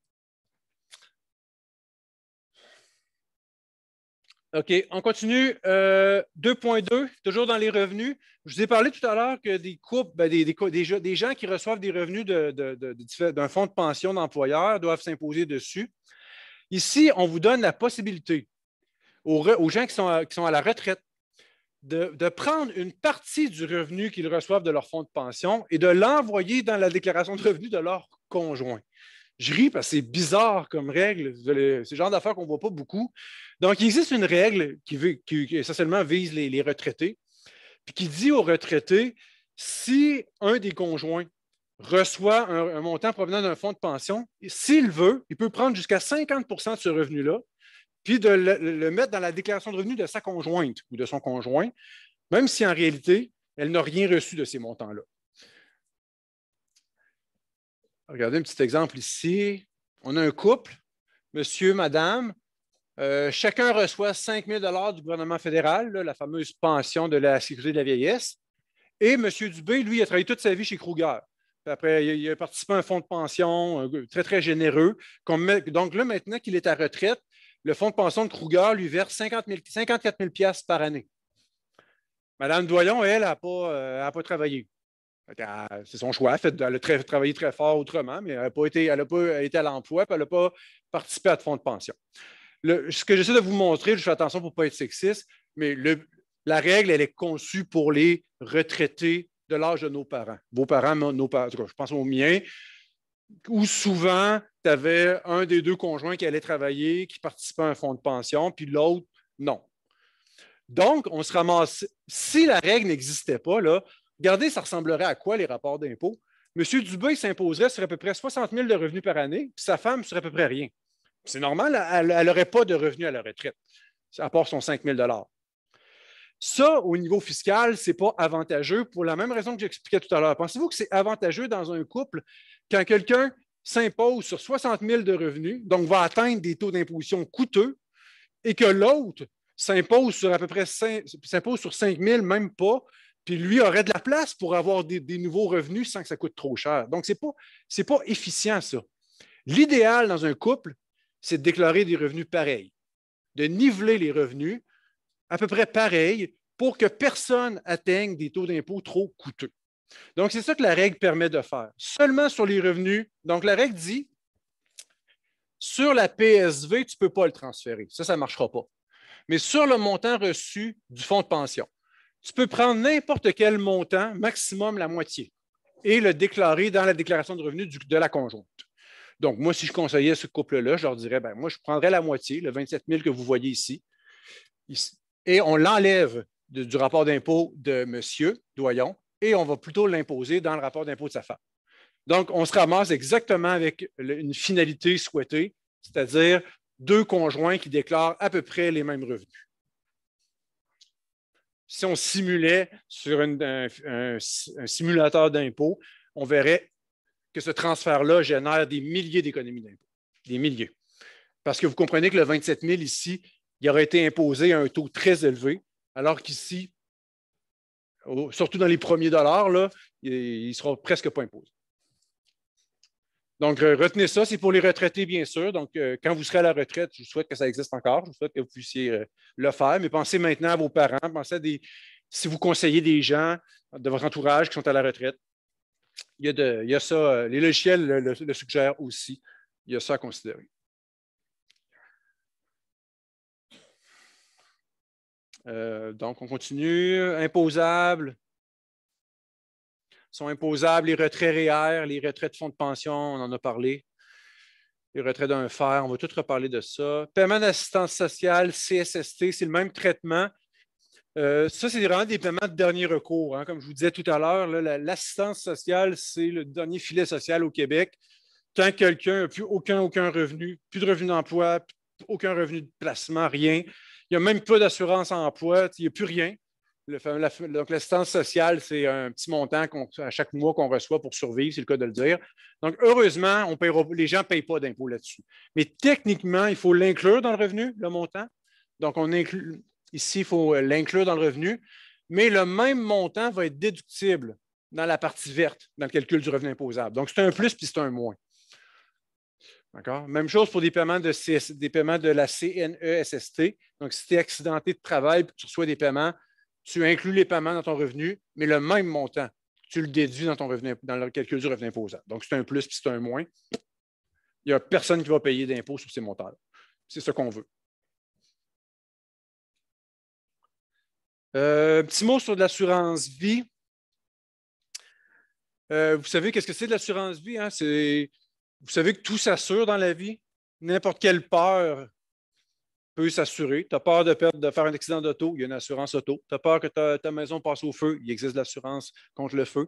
OK, on continue. 2.2, euh, toujours dans les revenus. Je vous ai parlé tout à l'heure que des couples, ben, des, gens qui reçoivent des revenus d'un fonds de pension d'employeur doivent s'imposer dessus. Ici, on vous donne la possibilité aux, gens qui sont à la retraite de, prendre une partie du revenu qu'ils reçoivent de leur fonds de pension et de l'envoyer dans la déclaration de revenus de leur conjoint. Je ris parce que c'est bizarre comme règle. C'est le genre d'affaires qu'on ne voit pas beaucoup. Donc, il existe une règle qui, essentiellement vise les, retraités, puis qui dit aux retraités si un des conjoints reçoit un, un montant provenant d'un fonds de pension, s'il veut, il peut prendre jusqu'à 50 de ce revenu-là puis de le, mettre dans la déclaration de revenus de sa conjointe ou de son conjoint, même si en réalité, elle n'a rien reçu de ces montants-là. Regardez un petit exemple ici. On a un couple, monsieur, madame. Euh, chacun reçoit 5 000 du gouvernement fédéral, la fameuse pension de la sécurité de la vieillesse. Et monsieur Dubé, lui, a travaillé toute sa vie chez Kruger. après, il a participé à un fonds de pension euh, très, très généreux. Donc là, maintenant qu'il est à retraite, le fonds de pension de Kruger lui verse 50 54 000 par année. Madame Doyon, elle, n'a euh, pas, travaillé. Euh, c'est son choix. Elle a travaillé très fort autrement, mais elle n'a pas, pas, été à l'emploi, elle n'a pas participé à ce fonds de pension. ce que j'essaie de vous montrer, je fais attention pour ne pas être sexiste, mais la règle, elle est conçue pour les retraités de l'âge de nos parents. Vos parents, nos parents, en tout cas, je pense aux miens, où souvent tu avais un des deux conjoints qui allait travailler, qui participait à un fonds de pension, puis l'autre, non. Donc, on se ramasse. Si la règle n'existait pas, là, regardez, ça ressemblerait à quoi les rapports d'impôts? Monsieur Dubé s'imposerait sur à peu près 60 000 de revenus par année, puis sa femme sur à peu près rien. C'est normal, elle n'aurait pas de revenus à la retraite, à part son 5 000 Ça, au niveau fiscal, ce n'est pas avantageux pour la même raison que j'expliquais tout à l'heure. Pensez-vous que c'est avantageux dans un couple quand quelqu'un s'impose sur 60 000 de revenus, donc va atteindre des taux d'imposition coûteux, et que l'autre s'impose sur à peu près 5, sur 000, même pas, puis lui aurait de la place pour avoir des, nouveaux revenus sans que ça coûte trop cher. Donc, ce n'est pas, pas efficient, ça. L'idéal dans un couple, c'est de déclarer des revenus pareils, de niveler les revenus à peu près pareils pour que personne atteigne des taux d'impôt trop coûteux. Donc, c'est ça que la règle permet de faire. Seulement sur les revenus. Donc, la règle dit, sur la PSV, tu ne peux pas le transférer. Ça, ça ne marchera pas. Mais sur le montant reçu du fonds de pension, tu peux prendre n'importe quel montant, maximum la moitié, et le déclarer dans la déclaration de revenus de la conjointe. Donc, moi, si je conseillais ce couple-là, je leur dirais, ben, moi, je prendrais la moitié, le 27 000 que vous voyez ici et on l'enlève du rapport d'impôt de monsieur Doyon et on va plutôt l'imposer dans le rapport d'impôt de sa femme. Donc, on se ramasse exactement avec une finalité souhaitée, c'est-à-dire deux conjoints qui déclarent à peu près les mêmes revenus. Si on simulait sur un, un, simulateur d'impôt, on verrait que ce transfert-là génère des milliers d'économies d'impôt, des milliers. Parce que vous comprenez que le 27 000 ici, il aurait été imposé à un taux très élevé, alors qu'ici, surtout dans les premiers dollars, là, ne sera presque pas imposé. Donc, euh, retenez ça, c'est pour les retraités, bien sûr. Donc, euh, quand vous serez à la retraite, je vous souhaite que ça existe encore, je vous souhaite que vous puissiez euh, le faire, mais pensez maintenant à vos parents, pensez à des, si vous conseillez des gens de votre entourage qui sont à la retraite, il y a, ça, les logiciels le suggèrent aussi, il y a ça à considérer. Euh, donc, on continue. Imposables sont imposables les retraits REER, les retraits de fonds de pension, on en a parlé. Les retraits d'un fer, on va tout reparler de ça. Paiement d'assistance sociale, CSST, c'est le même traitement. Euh, ça, c'est vraiment des paiements de dernier recours. Hein. Comme je vous disais tout à l'heure, l'assistance sociale, c'est le dernier filet social au Québec. Tant que quelqu'un n'a plus aucun, aucun revenu, plus de revenu d'emploi, aucun revenu de placement, rien, il n'y a même pas d'assurance emploi, il n'y a plus rien. donc, l'assistance sociale, c'est un petit montant à chaque mois qu'on reçoit pour survivre, c'est le cas de le dire. Donc, heureusement, les gens ne payent pas d'impôts là-dessus. Mais techniquement, il faut l'inclure dans le revenu, le montant. Donc, on ici, il faut euh, l'inclure dans le revenu. Mais le même montant va être déductible dans la partie verte, dans le calcul du revenu imposable. Donc, c'est un plus puis c'est un moins. D'accord. Même chose pour des paiements de, la CNESST. Donc, si tu es accidenté de travail et que tu reçois des paiements, tu inclus les paiements dans ton revenu, mais le même montant, tu le déduis dans, ton revenu, dans le calcul du revenu imposable. Donc, c'est un plus puis c'est un moins. Il n'y a personne qui va payer d'impôts sur ces montants-là. C'est ce qu'on veut. Euh, petit mot sur l'assurance vie. Euh, vous savez, qu'est-ce que c'est de l'assurance vie? Hein? C'est vous savez que tout s'assure dans la vie. N'importe quelle peur peut s'assurer. Tu as peur de, perdre, de faire un accident d'auto, il y a une assurance auto. Tu as peur que ta, maison passe au feu, il existe l'assurance contre le feu.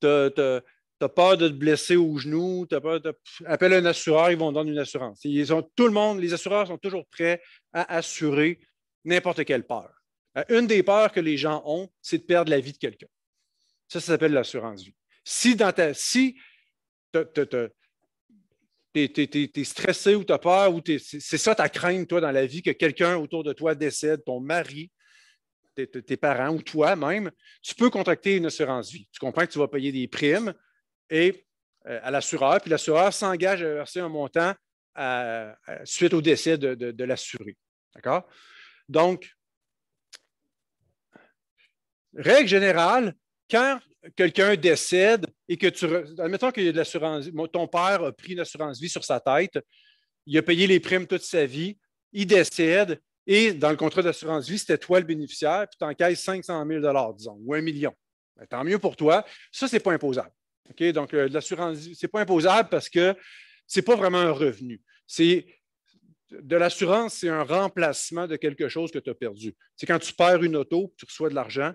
Tu as, peur de te blesser au genou, as peur de. Appelle un assureur, ils vont donner une assurance. Ils ont, tout le monde, les assureurs sont toujours prêts à assurer n'importe quelle peur. Euh, une des peurs que les gens ont, c'est de perdre la vie de quelqu'un. Ça, ça s'appelle l'assurance vie. Si dans ta. Si as, tu es, stressé ou tu as peur, ou c'est ça ta crainte, toi, dans la vie, que quelqu'un autour de toi décède, ton mari, tes, parents ou toi-même, tu peux contracter une assurance vie. Tu comprends que tu vas payer des primes et euh, à l'assureur, puis l'assureur s'engage à verser un montant suite au décès de, de l'assuré. D'accord? Donc, règle générale, quand quelqu'un décède et que tu. Admettons que l'assurance. Ton père a pris une assurance vie sur sa tête, il a payé les primes toute sa vie, il décède et dans le contrat d'assurance vie, c'était toi le bénéficiaire, puis tu encaisses 500 000 disons, ou un million. Ben, tant mieux pour toi. Ça, ce n'est pas imposable. Donc, euh, l'assurance vie, ce n'est pas imposable parce que ce n'est pas vraiment un revenu. C'est de l'assurance, c'est un remplacement de quelque chose que tu as perdu. C'est quand tu perds une auto, tu reçois de l'argent,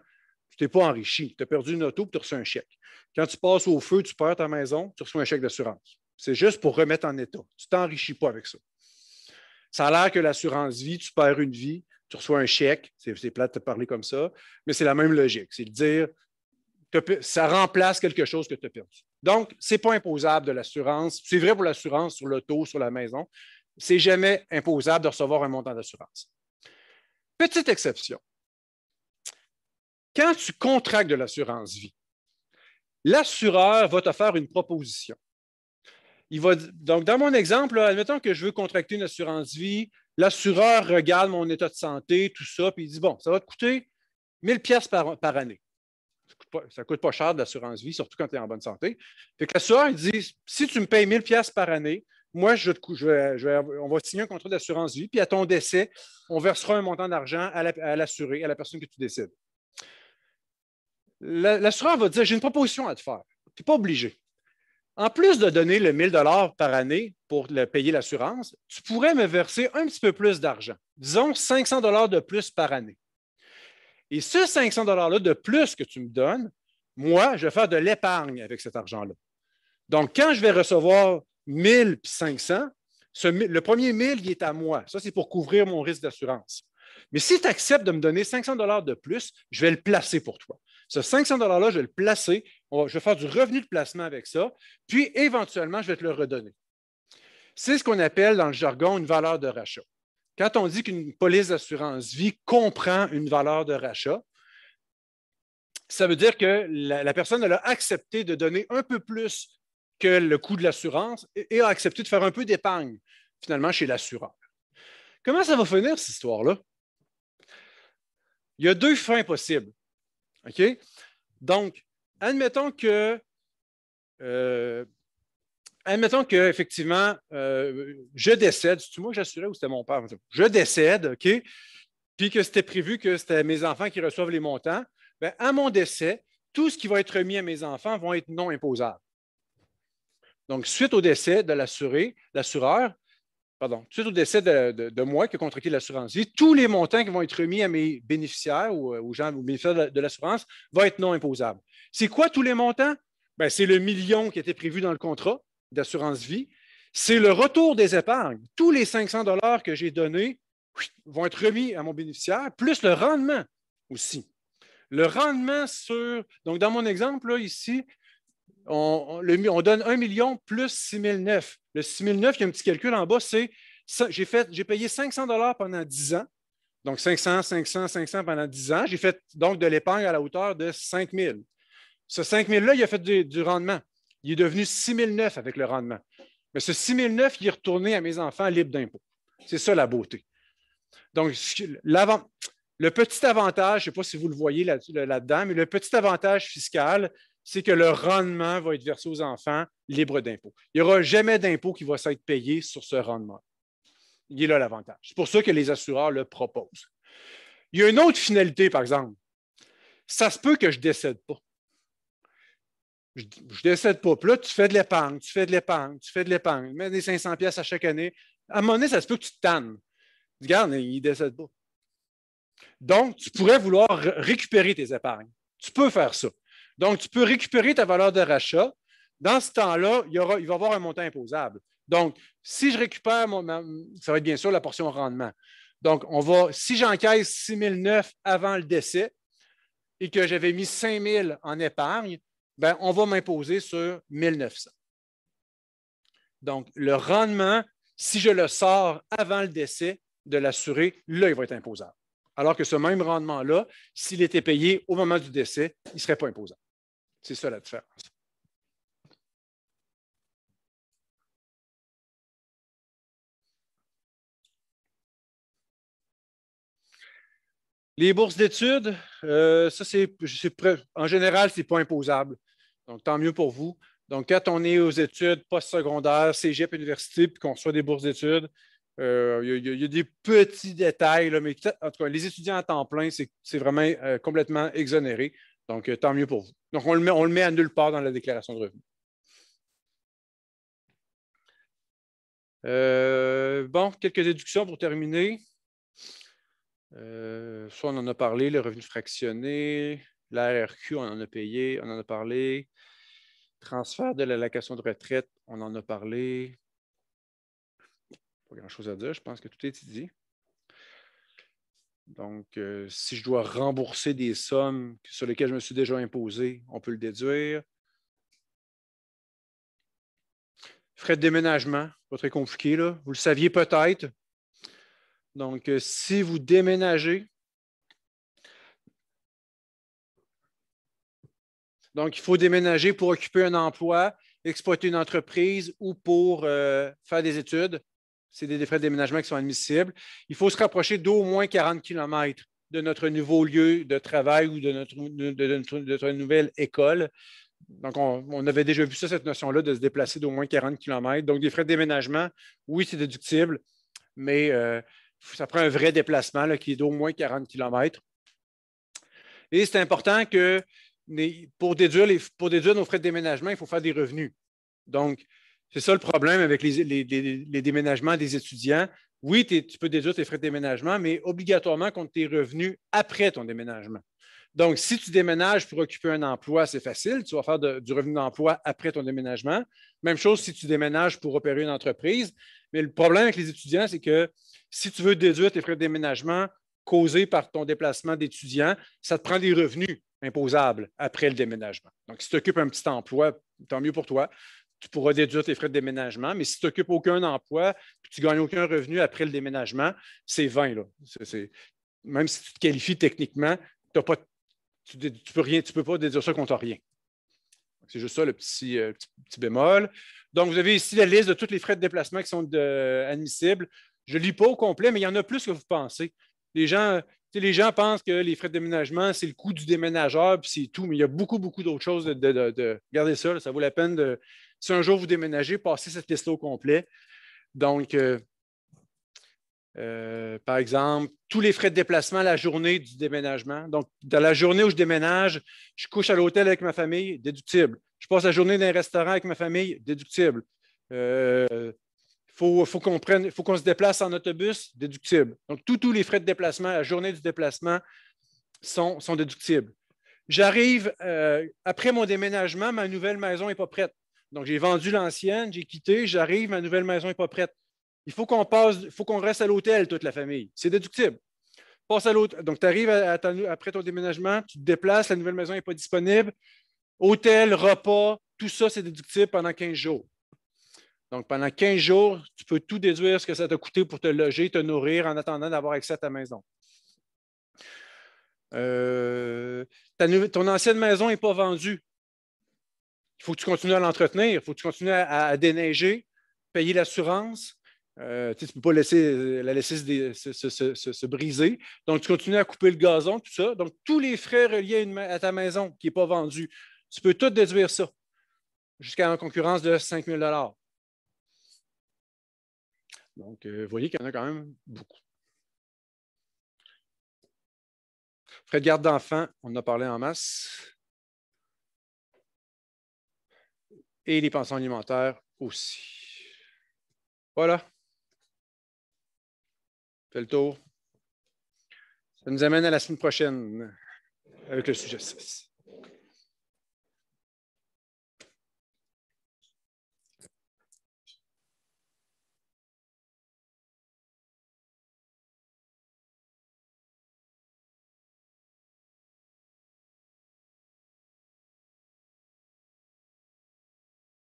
tu n'es pas enrichi. Tu as perdu une auto et tu reçois un chèque. Quand tu passes au feu, tu perds ta maison, tu reçois un chèque d'assurance. C'est juste pour remettre en état. Tu ne t'enrichis pas avec ça. Ça a l'air que l'assurance vie, tu perds une vie, tu reçois un chèque. C'est plate de te parler comme ça, mais c'est la même logique. C'est de dire, ça remplace quelque chose que tu as perdu. Donc, ce n'est pas imposable de l'assurance. C'est vrai pour l'assurance sur l'auto, sur la maison. C'est jamais imposable de recevoir un montant d'assurance. Petite exception. Quand tu contractes de l'assurance vie, l'assureur va te faire une proposition. Il va, donc, dans mon exemple, admettons que je veux contracter une assurance vie, l'assureur regarde mon état de santé, tout ça, puis il dit, bon, ça va te coûter 1000 pièces par, par, année. Ça ne coûte, pas cher de l'assurance vie, surtout quand tu es en bonne santé. que l'assureur, il dit, si tu me payes 1000 pièces par année, moi, je, on va signer un contrat d'assurance vie, puis à ton décès, on versera un montant d'argent à l'assuré, à la personne que tu décides l'assureur va dire J'ai une proposition à te faire. Tu n'es pas obligé. En plus de donner le 1 000 par année pour le payer l'assurance, tu pourrais me verser un petit peu plus d'argent, disons 500 de plus par année. Et ce 500 $-là de plus que tu me donnes, moi, je vais faire de l'épargne avec cet argent-là. Donc, quand je vais recevoir 1 500, ce, le premier mille il est à moi. Ça, c'est pour couvrir mon risque d'assurance. Mais si tu acceptes de me donner 500 de plus, je vais le placer pour toi. Ce 500 $-là, je vais le placer. je vais faire du revenu de placement avec ça. Puis, éventuellement, je vais te le redonner. C'est ce qu'on appelle dans le jargon une valeur de rachat. Quand on dit qu'une police d'assurance vie comprend une valeur de rachat, ça veut dire que la, personne a accepté de donner un peu plus que le coût de l'assurance et, et, a accepté de faire un peu d'épargne, finalement, chez l'assureur. Comment ça va finir, cette histoire-là? Il y a deux fins possibles. OK? Donc, admettons que, euh, admettons que effectivement, euh, je décède. C'est-tu moi que j'assurais ou c'était mon père? Je décède, OK? Puis que c'était prévu que c'était mes enfants qui reçoivent les montants. Ben, à mon décès, tout ce qui va être remis à mes enfants va être non imposable. Donc, suite au décès de l'assuré, l'assureur, pardon, suite au décès de, moi qui a contracté l'assurance vie, tous les montants qui vont être remis à mes bénéficiaires ou euh, aux gens, aux bénéficiaires de l'assurance, vont être non imposables. C'est quoi tous les montants? Ben, c'est le million qui était prévu dans le contrat d'assurance vie. C'est le retour des épargnes. Tous les 500 dollars que j'ai donnés vont être remis à mon bénéficiaire, plus le rendement aussi. Le rendement sur, donc dans mon exemple ici, on, donne 1 million plus 6 Le 6 009, il y a un petit calcul en bas, c'est j'ai, j'ai payé 500 dollars pendant 10 ans. Donc 500, 500, 500 pendant 10 ans. J'ai fait donc de l'épargne à la hauteur de 5 000. Ce 5 000-là, il a fait du, rendement. Il est devenu 6 avec le rendement. Mais ce 6 009, il est retourné à mes enfants libre d'impôts. C'est ça la beauté. Donc, le petit avantage, je ne sais pas si vous le voyez là-dedans, mais le petit avantage fiscal, c'est que le rendement va être versé aux enfants libre d'impôt. Il n'y aura jamais d'impôt qui va s'être payé sur ce rendement. Il est là l'avantage. C'est pour ça que les assureurs le proposent. Il y a une autre finalité, par exemple. Ça se peut que je ne décède pas. Je ne décède pas. Puis là, tu fais de l'épargne, tu fais de l'épargne, tu fais de l'épargne. Mets des 500 pièces à chaque année. À un moment donné, ça se peut que tu te tannes. Regarde, il ne décède pas. Donc, tu pourrais vouloir récupérer tes épargnes. Tu peux faire ça. Donc, tu peux récupérer ta valeur de rachat. Dans ce temps-là, il, il va y avoir un montant imposable. Donc, si je récupère, mon, ça va être bien sûr la portion rendement. Donc, on va, si j'encaisse 6 avant le décès et que j'avais mis 5,000 en épargne, ben, on va m'imposer sur 1,900. Donc, le rendement, si je le sors avant le décès de l'assuré, là, il va être imposable. Alors que ce même rendement-là, s'il était payé au moment du décès, il ne serait pas imposable. C'est ça la différence. Les bourses d'études, euh, ça c'est en général, ce n'est pas imposable. Donc, tant mieux pour vous. Donc, quand on est aux études postsecondaires, Cégep, université, puis qu'on reçoit des bourses d'études, euh, il y, a des petits détails, mais en tout cas, les étudiants à temps plein, c'est vraiment euh, complètement exonéré. Donc, euh, tant mieux pour vous. Donc, on le, met, on le met à nulle part dans la déclaration de revenus. Euh, bon, quelques déductions pour terminer. Euh, soit on en a parlé, le revenu fractionné, l'ARQ, on en a payé, on en a parlé. Transfert de l'allocation de retraite, on en a parlé. Pas grand-chose à dire, je pense que tout est dit. Donc, euh, si je dois rembourser des sommes sur lesquelles je me suis déjà imposé, on peut le déduire. Frais de déménagement, pas très compliqué, là. Vous le saviez peut-être. Donc, euh, si vous déménagez, donc il faut déménager pour occuper un emploi, exploiter une entreprise ou pour euh, faire des études c'est des frais de déménagement qui sont admissibles. Il faut se rapprocher d'au moins 40 km de notre nouveau lieu de travail ou de notre, de, notre nouvelle école. Donc, on, avait déjà vu ça, cette notion-là, de se déplacer d'au moins 40 km. Donc, des frais de déménagement, oui, c'est déductible, mais euh, ça prend un vrai déplacement qui est d'au moins 40 km. Et c'est important que pour déduire, pour déduire nos frais de déménagement, il faut faire des revenus. Donc, c'est ça le problème avec les, déménagements des étudiants. Oui, tu peux déduire tes frais de déménagement, mais obligatoirement compte tes revenus après ton déménagement. Donc, si tu déménages pour occuper un emploi, c'est facile. Tu vas faire du revenu d'emploi après ton déménagement. Même chose si tu déménages pour opérer une entreprise. Mais le problème avec les étudiants, c'est que si tu veux déduire tes frais de déménagement causés par ton déplacement d'étudiant, ça te prend des revenus imposables après le déménagement. Donc, si tu occupes un petit emploi, tant mieux pour toi tu pourras déduire tes frais de déménagement, mais si tu n'occupes aucun emploi, tu ne gagnes aucun revenu après le déménagement, c'est 20. Là. Même si tu te qualifies techniquement, pas... tu ne peux, peux pas déduire ça contre rien. C'est juste ça euh, le petit, petit, bémol. Donc, vous avez ici la liste de tous les frais de déplacement qui sont admissibles. Je ne lis pas au complet, mais il y en a plus que vous pensez. Les gens, euh, les gens pensent que les frais de déménagement, c'est le coût du déménageur, puis c'est tout, mais il y a beaucoup, beaucoup d'autres choses. De, de, de, Regardez ça, ça vaut la peine de, si un jour vous déménagez, passez cette liste au complet. Donc, euh, euh, par exemple, tous les frais de déplacement la journée du déménagement. Donc, dans la journée où je déménage, je couche à l'hôtel avec ma famille, déductible. Je passe la journée dans un restaurant avec ma famille, déductible. Il euh, faut, faut qu'on se déplace en autobus, déductible. Donc, tous les frais de déplacement, la journée du déplacement sont, sont déductibles. J'arrive, après mon déménagement, ma nouvelle maison n'est pas prête. Donc, j'ai vendu l'ancienne, j'ai quitté, j'arrive, ma nouvelle maison n'est pas prête. Il faut qu'on passe, il faut qu'on reste à l'hôtel, toute la famille. C'est déductible. Passe à l'hôtel. Donc, tu arrives après ton déménagement, tu te déplaces, la nouvelle maison n'est pas disponible. Hôtel, repas, tout ça, c'est déductible pendant 15 jours. Donc, pendant 15 jours, tu peux tout déduire ce que ça t'a coûté pour te loger, te nourrir en attendant d'avoir accès à ta maison. Euh, ton ancienne maison n'est pas vendue. Il faut que tu continues à l'entretenir, il faut que tu continues à, déneiger, payer l'assurance. Euh, tu ne peux pas euh, la laisser se, briser. Donc, tu continues à couper le gazon, tout ça. Donc, tous les frais reliés à, ta maison qui n'est pas vendue, tu peux tout déduire ça jusqu'à une concurrence de 5 000 Donc, euh, vous voyez qu'il y en a quand même beaucoup. Frais de garde d'enfants, on en a parlé en masse. et les pensées alimentaires aussi. Voilà. Fait le tour. Ça nous amène à la semaine prochaine avec le sujet 6.